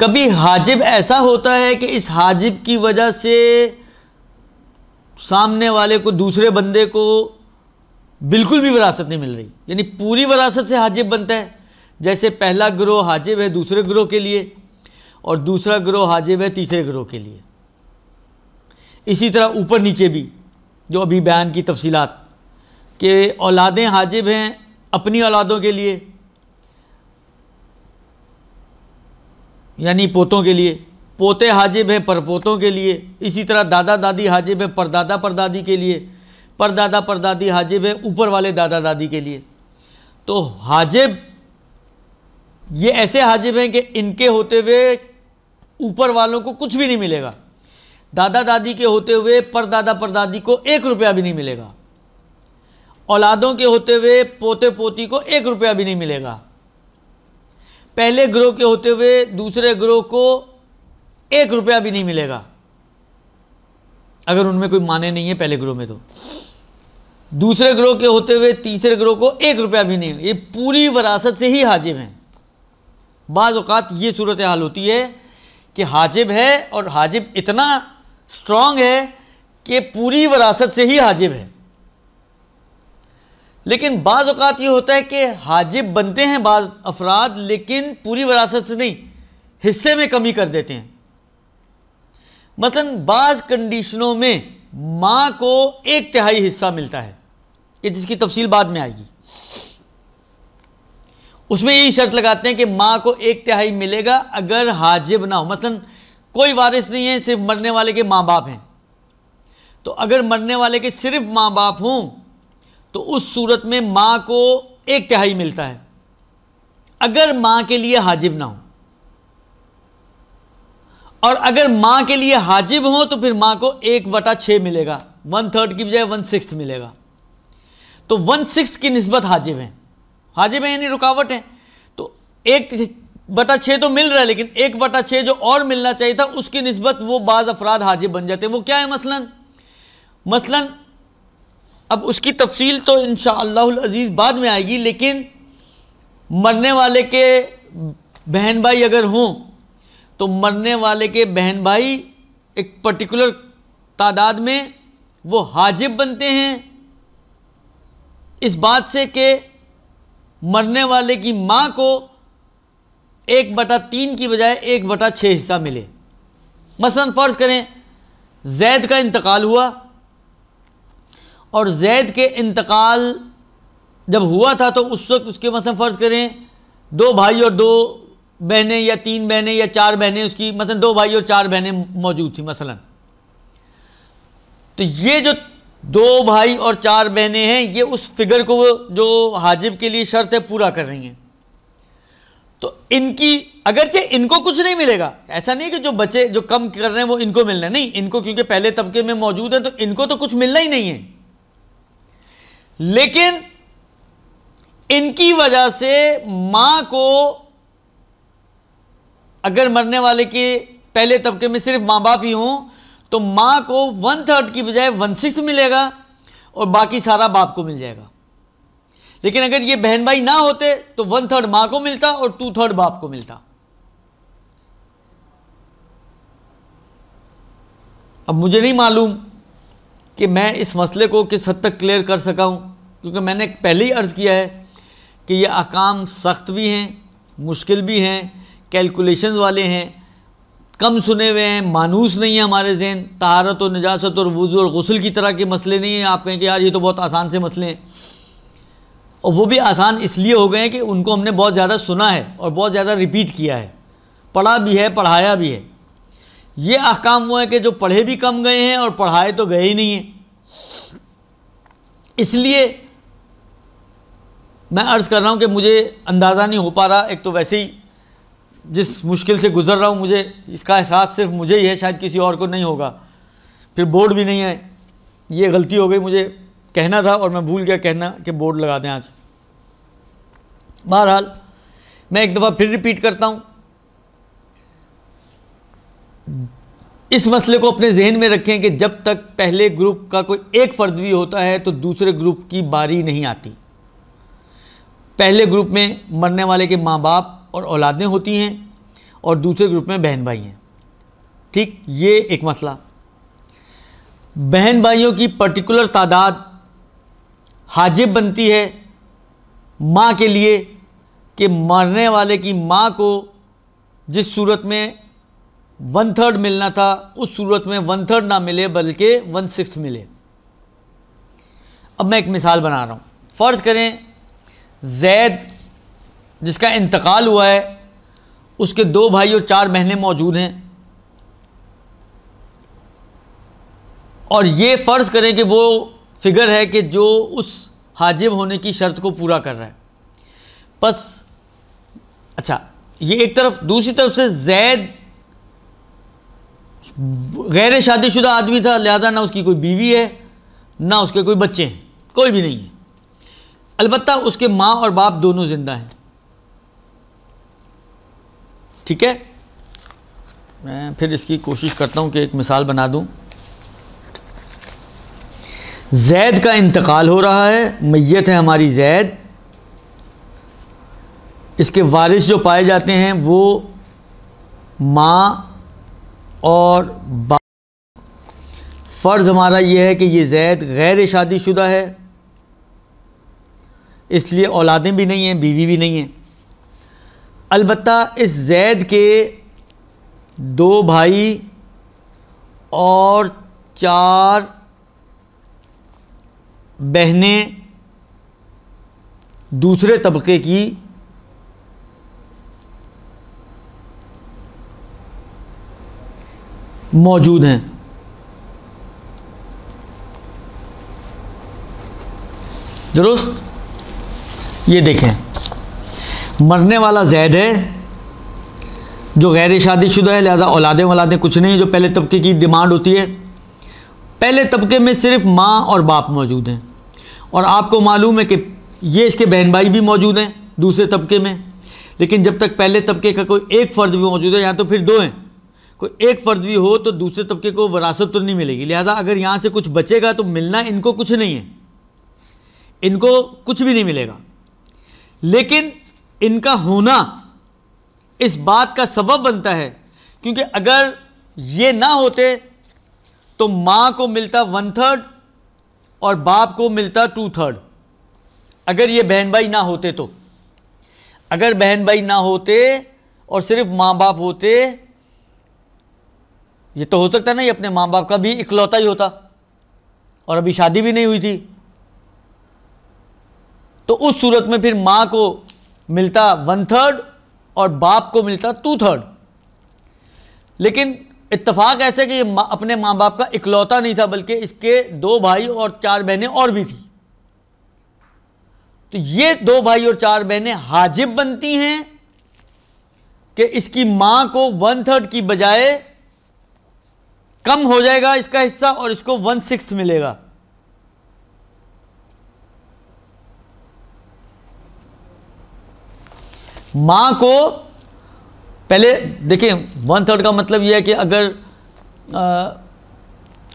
कभी हाजिब ऐसा होता है कि इस हाजिब की वजह से सामने वाले को दूसरे बंदे को बिल्कुल भी विरासत नहीं मिल रही यानी पूरी विरासत से हाजिब बनता है जैसे पहला ग्रोह हाजिब है दूसरे ग्रोह के लिए और दूसरा ग्रोह हाजिब है तीसरे ग्रोह के लिए इसी तरह ऊपर नीचे भी जो अभी बयान की तफसीलत के औलादें हाजिब हैं अपनी औलादों के लिए यानी पोतों के लिए पोते हाजिब हैं परपोतों के लिए इसी तरह दादा दादी हाजिब हैं परदादा परदादी के लिए परदादा परदादी हाजिब हैं ऊपर वाले दादा दादी के लिए तो हाजिब ये ऐसे हाजिब हैं कि इनके होते हुए ऊपर वालों को कुछ भी नहीं मिलेगा दादा दादी के होते हुए परदादा परदादी को एक रुपया भी नहीं मिलेगा औलादों के होते हुए पोते पोती को एक रुपया भी नहीं मिलेगा पहले ग्रोह के होते हुए दूसरे ग्रोह को एक रुपया भी नहीं मिलेगा अगर उनमें कोई माने नहीं है पहले ग्रोह में तो दूसरे ग्रोह के होते हुए तीसरे ग्रोह को एक रुपया भी नहीं ये पूरी वरासत से ही हाजिब हैं बाज़ात ये सूरत हाल होती है कि हाजिब है और हाजिब इतना स्ट्रॉन्ग है कि पूरी वरासत से ही हाजिब है लेकिन बाज़ात ये होता है कि हाजिब बनते हैं बाज़ अफराद लेकिन पूरी वरासत से नहीं हिस्से में कमी कर देते हैं मतलब बाज़ कंडीशनों में माँ को एक तिहाई हिस्सा मिलता है कि जिसकी तफसील बाद में आएगी उसमें यही शर्त लगाते हैं कि माँ को एक तिहाई मिलेगा अगर हाजिब ना हो मसलन कोई वारिस नहीं है सिर्फ मरने वाले के माँ बाप हैं तो अगर मरने वाले के सिर्फ माँ बाप हों तो उस सूरत में माँ को एक तिहाई मिलता है अगर माँ के लिए हाजिब ना हो और अगर माँ के लिए हाजिब हो तो फिर माँ को एक बटा छः मिलेगा वन थर्ड की बजाय वन सिक्स मिलेगा तो वन सिक्स की नस्बत हाजिब है हाजी में यानी रुकावट है तो एक बटा छः तो मिल रहा है लेकिन एक बटा छः जो और मिलना चाहिए था उसकी नस्बत वो बाज़ अफराद हाजिब बन जाते हैं वो क्या है मसलन मसलन अब उसकी तफसील तो इन अज़ीज़ बाद में आएगी लेकिन मरने वाले के बहन भाई अगर हों तो मरने वाले के बहन भाई एक पर्टिकुलर तादाद में वो हाजिब बनते हैं इस बात से कि मरने वाले की माँ को एक बटा तीन की बजाय एक बटा छः हिस्सा मिले मसलन फ़र्ज़ करें जैद का इंतकाल हुआ और जैद के इंतकाल जब हुआ था तो उस वक्त उसके मतलब फ़र्ज़ करें दो भाई और दो बहनें या तीन बहनें या चार बहनें उसकी मतलब दो भाई और चार बहनें मौजूद थी मसलन तो ये जो दो भाई और चार बहनें हैं ये उस फिगर को जो हाजिब के लिए शर्त है पूरा कर रही हैं तो इनकी अगरचे इनको कुछ नहीं मिलेगा ऐसा नहीं कि जो बच्चे जो कम कर रहे हैं वो इनको मिलना नहीं इनको क्योंकि पहले तबके में मौजूद है तो इनको तो कुछ मिलना ही नहीं है लेकिन इनकी वजह से मां को अगर मरने वाले के पहले तबके में सिर्फ मां बाप ही हों तो माँ को वन थर्ड की बजाय वन सिक्स मिलेगा और बाकी सारा बाप को मिल जाएगा लेकिन अगर ये बहन भाई ना होते तो वन थर्ड माँ को मिलता और टू थर्ड बाप को मिलता अब मुझे नहीं मालूम कि मैं इस मसले को किस हद तक क्लियर कर सका हूँ क्योंकि मैंने पहले ही अर्ज़ किया है कि ये अकाम सख्त भी हैं मुश्किल भी हैं कैलकुलेशंस वाले हैं कम सुने हुए हैं मानूस नहीं है हमारे जहन तहारत और निजात और वज़ू और गसल की तरह के मसले नहीं हैं आप कहें कि यार ये तो बहुत आसान से मसले हैं और वो भी आसान इसलिए हो गए हैं कि उनको हमने बहुत ज़्यादा सुना है और बहुत ज़्यादा रिपीट किया है पढ़ा भी है पढ़ाया भी है ये अहकाम वो हैं कि जो पढ़े भी कम गए हैं और पढ़ाए तो गए ही नहीं हैं इसलिए मैं अर्ज़ कर रहा हूँ कि मुझे अंदाज़ा नहीं हो पा रहा एक तो वैसे ही जिस मुश्किल से गुज़र रहा हूँ मुझे इसका एहसास सिर्फ मुझे ही है शायद किसी और को नहीं होगा फिर बोर्ड भी नहीं है ये गलती हो गई मुझे कहना था और मैं भूल गया कहना कि बोर्ड लगा दें आज बहरहाल मैं एक दफ़ा फिर रिपीट करता हूँ इस मसले को अपने जहन में रखें कि जब तक पहले ग्रुप का कोई एक फ़र्द भी होता है तो दूसरे ग्रुप की बारी नहीं आती पहले ग्रुप में मरने वाले के माँ बाप और औलादें होती हैं और दूसरे ग्रुप में बहन भाई हैं ठीक ये एक मसला बहन भाइयों की पर्टिकुलर तादाद हाजिब बनती है माँ के लिए कि मरने वाले की माँ को जिस सूरत में वन थर्ड मिलना था उस सूरत में वन थर्ड ना मिले बल्कि वन सिक्स मिले अब मैं एक मिसाल बना रहा हूँ फ़र्ज़ करें जैद जिसका इंतकाल हुआ है उसके दो भाई और चार बहनें मौजूद हैं और ये फ़र्ज़ करें कि वो फिगर है कि जो उस हाजिब होने की शर्त को पूरा कर रहा है बस अच्छा ये एक तरफ दूसरी तरफ से जैद गैर शादीशुदा आदमी था लिहाजा ना उसकी कोई बीवी है ना उसके कोई बच्चे हैं कोई भी नहीं है अलबत्त उसके माँ और बाप दोनों ज़िंदा हैं ठीक है मैं फिर इसकी कोशिश करता हूँ कि एक मिसाल बना दूँ जैद का इंतकाल हो रहा है मैत है हमारी जैद इसके वारिस जो पाए जाते हैं वो माँ और बाप फ़र्ज़ हमारा ये है कि ये जैद गैर शादीशुदा है इसलिए औलादें भी नहीं हैं बीवी भी नहीं हैं अलबत् इस जैद के दो भाई और चार बहनें दूसरे तबके की मौजूद हैं दुरुस्त ये देखें मरने वाला जैद है जो गैर शादीशुदा है लिहाजा औलादें वलादें कुछ नहीं जो पहले तबके की डिमांड होती है पहले तबके में सिर्फ माँ और बाप मौजूद हैं और आपको मालूम है कि ये इसके बहन भाई भी मौजूद हैं दूसरे तबके में लेकिन जब तक पहले तबके का कोई एक फ़र्द भी मौजूद है या तो फिर दो हैं कोई एक फ़र्द भी हो तो दूसरे तबके को वरासत तो नहीं मिलेगी लिहाजा अगर यहाँ से कुछ बचेगा तो मिलना इनको कुछ नहीं है इनको कुछ भी नहीं मिलेगा लेकिन इनका होना इस बात का सबब बनता है क्योंकि अगर ये ना होते तो माँ को मिलता वन थर्ड और बाप को मिलता टू थर्ड अगर ये बहन भाई ना होते तो अगर बहन भाई ना होते और सिर्फ माँ बाप होते ये तो हो सकता ना ये अपने माँ बाप का भी इकलौता ही होता और अभी शादी भी नहीं हुई थी तो उस सूरत में फिर माँ को मिलता वन थर्ड और बाप को मिलता टू थर्ड लेकिन इत्तेफाक ऐसे कि मा, अपने माँ बाप का इकलौता नहीं था बल्कि इसके दो भाई और चार बहनें और भी थी तो ये दो भाई और चार बहनें हाजिब बनती हैं कि इसकी माँ को वन थर्ड की बजाय कम हो जाएगा इसका हिस्सा और इसको वन सिक्स मिलेगा माँ को पहले देखिए वन थर्ड का मतलब यह है कि अगर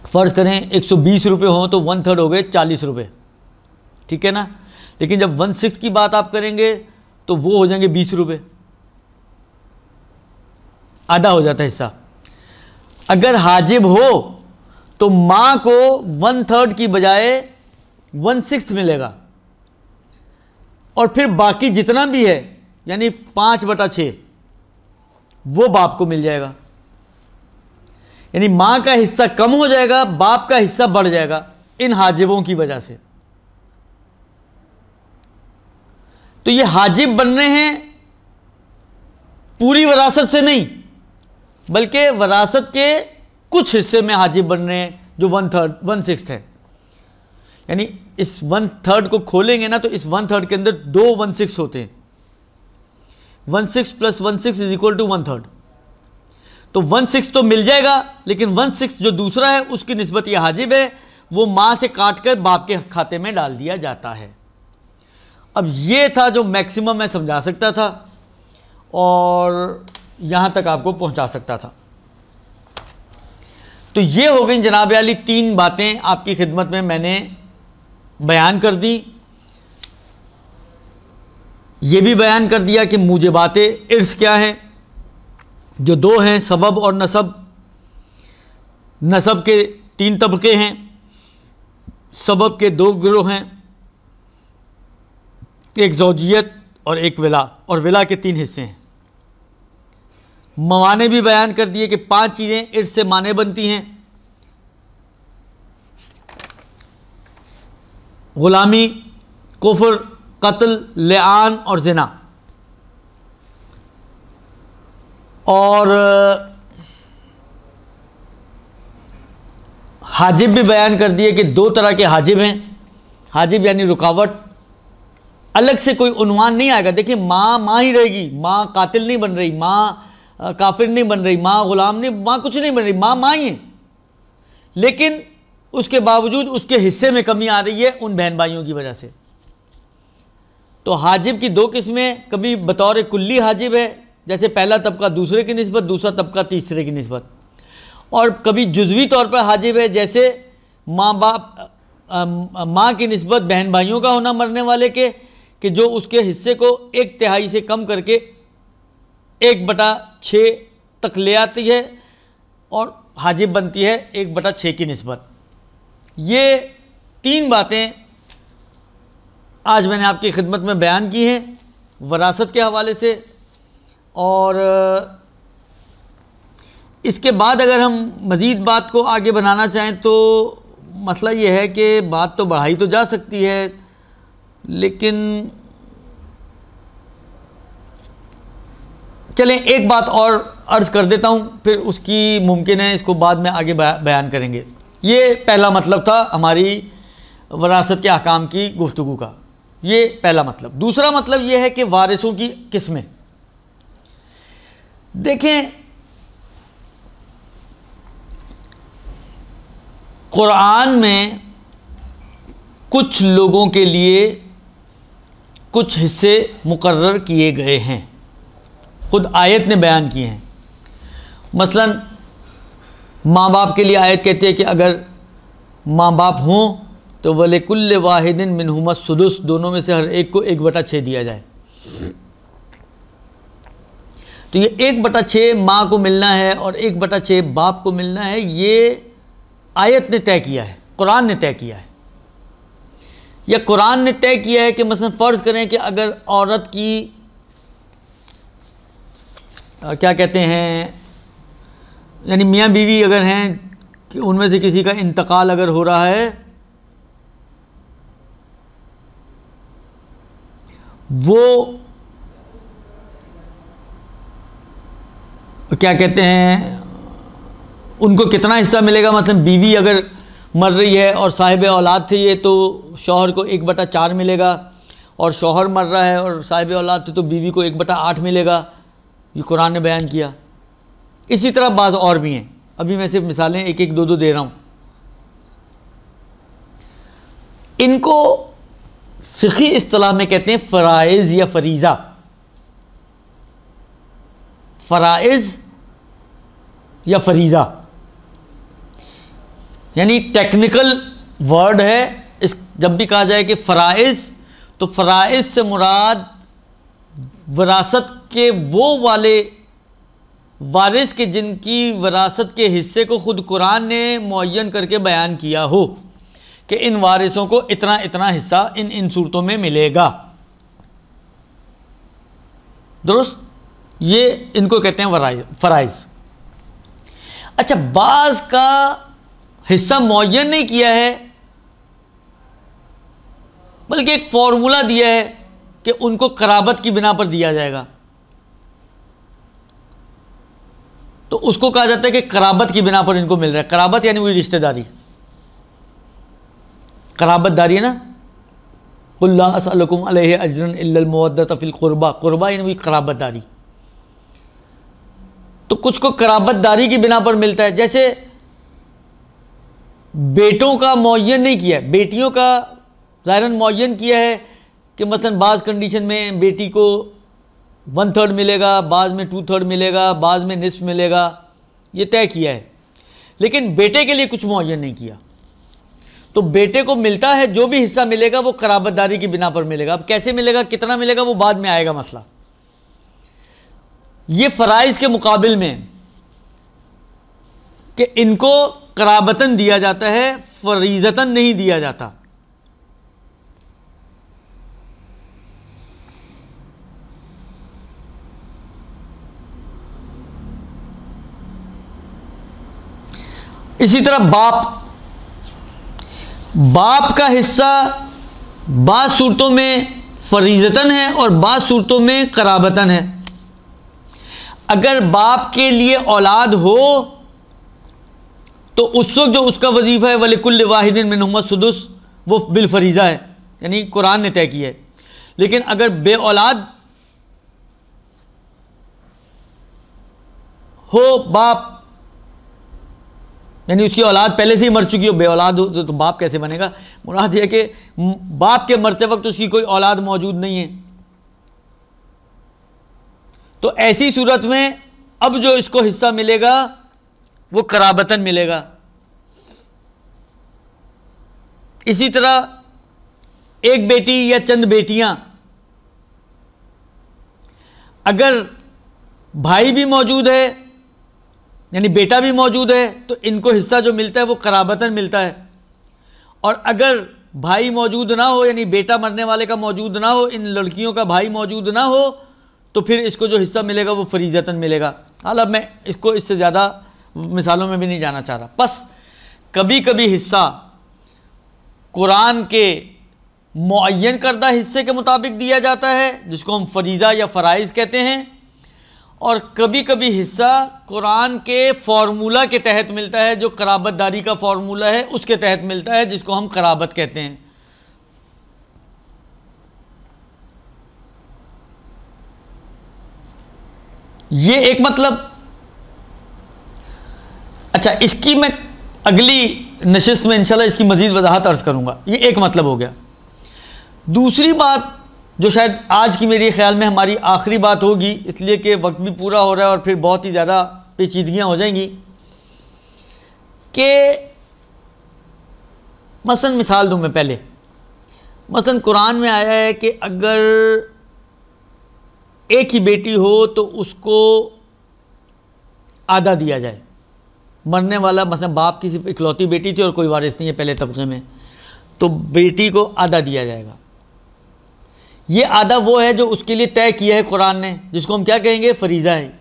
फ़र्ज़ करें एक सौ बीस रुपये हों तो वन थर्ड हो गए चालीस रुपये ठीक है ना लेकिन जब वन सिक्स की बात आप करेंगे तो वो हो जाएंगे बीस रुपये आधा हो जाता है हिस्सा अगर हाजिब हो तो माँ को वन थर्ड की बजाय वन सिक्स मिलेगा और फिर बाकी जितना भी है यानी पांच बटा छे वो बाप को मिल जाएगा यानी मां का हिस्सा कम हो जाएगा बाप का हिस्सा बढ़ जाएगा इन हाजिबों की वजह से तो ये हाजिब बन रहे हैं पूरी वरासत से नहीं बल्कि वरासत के कुछ हिस्से में हाजिब बन रहे हैं जो वन थर्ड वन सिक्स है यानी इस वन थर्ड को खोलेंगे ना तो इस वन थर्ड के अंदर दो वन सिक्स होते हैं one six plus one six is equal to one third तो वन सिक्स तो मिल जाएगा लेकिन वन सिक्स जो दूसरा है उसकी नस्बत यह हाजिब है वो माँ से काट कर बाप के खाते में डाल दिया जाता है अब ये था जो मैक्सिमम मैं समझा सकता था और यहाँ तक आपको पहुँचा सकता था तो ये हो गई जनाब अली तीन बातें आपकी खिदमत में मैंने बयान कर दी ये भी बयान कर दिया कि मुझे बातें इर्स क्या हैं जो दो हैं सबब और नसब नसब के तीन तबके हैं सबब के दो ग्रोह हैं एक जोजियत और एक विला और विला के तीन हिस्से हैं मवाने भी बयान कर दिए कि पांच चीज़ें इर्स से माने बनती हैं ग़ुलामी कुफर कत्ल लेआन और जना और हाजिब भी बयान कर दिए कि दो तरह के हाजिब हैं हाजिब यानी रुकावट अलग से कोई उनवान नहीं आएगा देखिए माँ माँ ही रहेगी माँ कातिल नहीं बन रही माँ काफिर नहीं बन रही माँ ग़ुलाम नहीं माँ कुछ नहीं बन रही माँ माँ ही है लेकिन उसके बावजूद उसके हिस्से में कमी आ रही है उन बहन भाइयों की वजह से तो हाजिब की दो किस्में कभी बतौर कुल्ली हाजिब है जैसे पहला तबका दूसरे की नस्बत दूसरा तबका तीसरे की नस्बत और कभी जुजवी तौर पर हाजिब है जैसे माँ बाप माँ की नस्बत बहन भाइयों का होना मरने वाले के कि जो उसके हिस्से को एक तिहाई से कम करके एक बटा छः तक ले आती है और हाजिब बनती है एक बटा छः की नस्बत ये तीन बातें आज मैंने आपकी खिदमत में बयान की है वरासत के हवाले से और इसके बाद अगर हम मज़ीद बात को आगे बनाना चाहें तो मसला ये है कि बात तो बढ़ाई तो जा सकती है लेकिन चलें एक बात और अर्ज़ कर देता हूँ फिर उसकी मुमकिन है इसको बाद में आगे बयान करेंगे ये पहला मतलब था हमारी वरासत के अहकाम की गुफ्तु का ये पहला मतलब दूसरा मतलब ये है कि वारिसों की किस्में देखें कुरान में कुछ लोगों के लिए कुछ हिस्से मुकर किए गए हैं खुद आयत ने बयान किए हैं मसलन माँ बाप के लिए आयत कहती है कि अगर माँ बाप हों तो वलेकुल्ल वाहिदिन मिनहुमा सुदुस दोनों में से हर एक को एक बटा छः दिया जाए तो ये एक बटा छः माँ को मिलना है और एक बटा छः बाप को मिलना है ये आयत ने तय किया है कुरान ने तय किया है या कुरान ने तय किया है कि मसलन फ़र्ज़ करें कि अगर औरत की आ, क्या कहते हैं यानी मियाँ बीवी अगर हैं कि उनमें से किसी का इंतकाल अगर हो रहा है वो क्या कहते हैं उनको कितना हिस्सा मिलेगा मतलब बीवी अगर मर रही है और साहिब औलाद थी ये तो शौहर को एक बटा चार मिलेगा और शौहर मर रहा है और साहिब औलाद थी तो बीवी को एक बटा आठ मिलेगा ये कुरान ने बयान किया इसी तरह बात और भी हैं अभी मैं सिर्फ मिसालें एक एक दो दो दे रहा हूँ इनको फ़िकी अतलाह में कहते हैं फ़राइज़ या फरीज़ा फ़राइज़ या फरीज़ा यानी टेक्निकल वर्ड है इस जब भी कहा जाए कि फ़राइज़ तो फ़राइज़ से मुराद वरासत के वो वाले वारिस के जिनकी वरासत के हिस्से को ख़ुद कुरान ने मुन करके बयान किया हो कि इन वारिसों को इतना इतना हिस्सा इन इन सूरतों में मिलेगा दुरुस्त ये इनको कहते हैं फ़राइज़ अच्छा बाज़ का हिस्सा मुन नहीं किया है बल्कि एक फार्मूला दिया है कि उनको कराबत की बिना पर दिया जाएगा तो उसको कहा जाता है कि कराबत की बिना पर इनको मिल रहा है कराबत यानी हुई रिश्तेदारी कराबत दारी है ना कुल्लाकुम अजरन फ़िलकुरबा कुरबा यानी कराबत दारी तो कुछ को कराबत दारी की बिना पर मिलता है जैसे बेटों का मुन नहीं किया बेटियों का ज़ाहिरन मुन किया है कि मसलन बाज़ कंडीशन में बेटी को वन थर्ड मिलेगा बाज़ में टू थर्ड मिलेगा बाज़ में निसफ मिलेगा ये तय किया है लेकिन बेटे के लिए कुछ मुन नहीं किया तो बेटे को मिलता है जो भी हिस्सा मिलेगा वो कराबतदारी की बिना पर मिलेगा अब कैसे मिलेगा कितना मिलेगा वो बाद में आएगा मसला ये फ़राइज के मुकाबले में कि इनको कराबतन दिया जाता है फरीजतन नहीं दिया जाता इसी तरह बाप बाप का हिस्सा बाद सूरतों में फरीजतन है और बाद सूरतों में कराबतन है अगर बाप के लिए औलाद हो तो उस वक्त जो उसका वजीफ़ा है वलिकुल वाहिदिन में नहमद सदस वो बिलफरीज़ा है यानी कुरान ने तय किया है लेकिन अगर बे औलाद हो बाप यानी उसकी औलाद पहले से ही मर चुकी हो बे औलाद हो तो, तो बाप कैसे बनेगा मुराद यह कि बाप के मरते वक्त उसकी कोई औलाद मौजूद नहीं है तो ऐसी सूरत में अब जो इसको हिस्सा मिलेगा वो कराबतन मिलेगा इसी तरह एक बेटी या चंद बेटियां अगर भाई भी मौजूद है यानी बेटा भी मौजूद है तो इनको हिस्सा जो मिलता है वो कराबतन मिलता है और अगर भाई मौजूद ना हो यानी बेटा मरने वाले का मौजूद ना हो इन लड़कियों का भाई मौजूद ना हो तो फिर इसको जो हिस्सा मिलेगा वो फरीजतन मिलेगा हाल मैं इसको इससे ज़्यादा मिसालों में भी नहीं जाना चाह रहा बस कभी कभी हिस्सा कुरान के मुन करदा हिस्से के मुताबिक दिया जाता है जिसको हम फरीज़ा या फ़राइज़ कहते हैं और कभी कभी हिस्सा कुरान के फार्मूला के तहत मिलता है जो कराबत दारी का फार्मूला है उसके तहत मिलता है जिसको हम कराबत कहते हैं ये एक मतलब अच्छा इसकी मैं अगली नशस्त में इंशाल्लाह इसकी मज़ीद वजाहत अर्ज़ करूँगा ये एक मतलब हो गया दूसरी बात जो शायद आज की मेरे ख्याल में हमारी आखिरी बात होगी इसलिए कि वक्त भी पूरा हो रहा है और फिर बहुत ही ज़्यादा पेचीदगियाँ हो जाएंगी कि मसन मिसाल दूँ मैं पहले मसन कुरान में आया है कि अगर एक ही बेटी हो तो उसको आधा दिया जाए मरने वाला मतलब बाप की सिर्फ इकलौती बेटी थी और कोई वारिस नहीं है पहले तबके में तो बेटी को आधा दिया जाएगा ये आधा वो है जो उसके लिए तय किया है कुरान ने जिसको हम क्या कहेंगे फरीज़ा है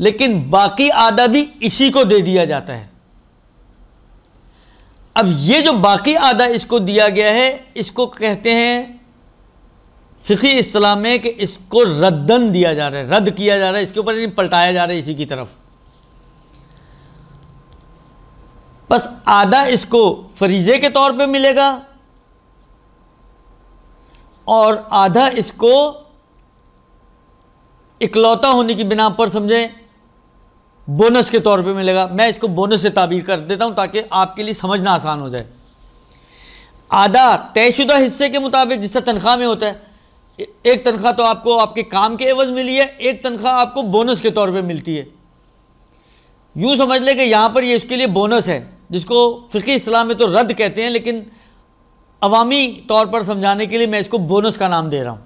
लेकिन बाकी आधा भी इसी को दे दिया जाता है अब ये जो बाकी आधा इसको दिया गया है इसको कहते हैं फ़िकी इस्लाम में कि इसको रद्दन दिया जा रहा है रद्द किया जा रहा है इसके ऊपर पलटाया जा रहा है इसी की तरफ बस आधा इसको फरीज़े के तौर पे मिलेगा और आधा इसको इकलौता होने की बिना पर समझें बोनस के तौर पे मिलेगा मैं इसको बोनस से ताबीर कर देता हूं ताकि आपके लिए समझना आसान हो जाए आधा तयशुदा हिस्से के मुताबिक जिससे तनख्वाह में होता है एक तनख्वाह तो आपको आपके काम के एवज मिली है एक तनख्वाह आपको बोनस के तौर पे मिलती है यूं समझ लें कि यहां पर ये इसके लिए बोनस है जिसको फ़िकी इस्लाम में तो रद्द कहते हैं लेकिन अवामी तौर पर समझाने के लिए मैं इसको बोनस का नाम दे रहा हूँ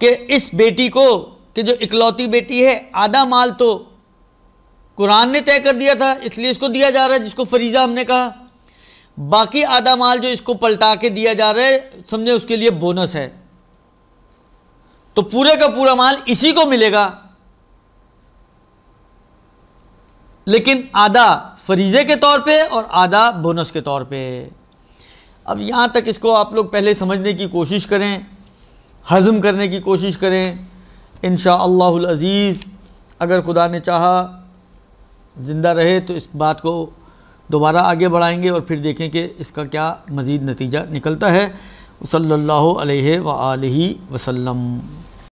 कि इस बेटी को कि जो इकलौती बेटी है आधा माल तो कुरान ने तय कर दिया था इसलिए इसको दिया जा रहा है जिसको फरीजा हमने कहा बाकी आधा माल जो इसको पलटा के दिया जा रहा है समझे उसके लिए बोनस है तो पूरे का पूरा माल इसी को मिलेगा लेकिन आधा फरीजे के तौर पे और आधा बोनस के तौर पे अब यहाँ तक इसको आप लोग पहले समझने की कोशिश करें हज़म करने की कोशिश करें इन अज़ीज़ अगर खुदा ने चाहा ज़िंदा रहे तो इस बात को दोबारा आगे बढ़ाएंगे और फिर देखें कि इसका क्या मज़ीद नतीजा निकलता है सल्लल्लाहु अलैहि वसल्लम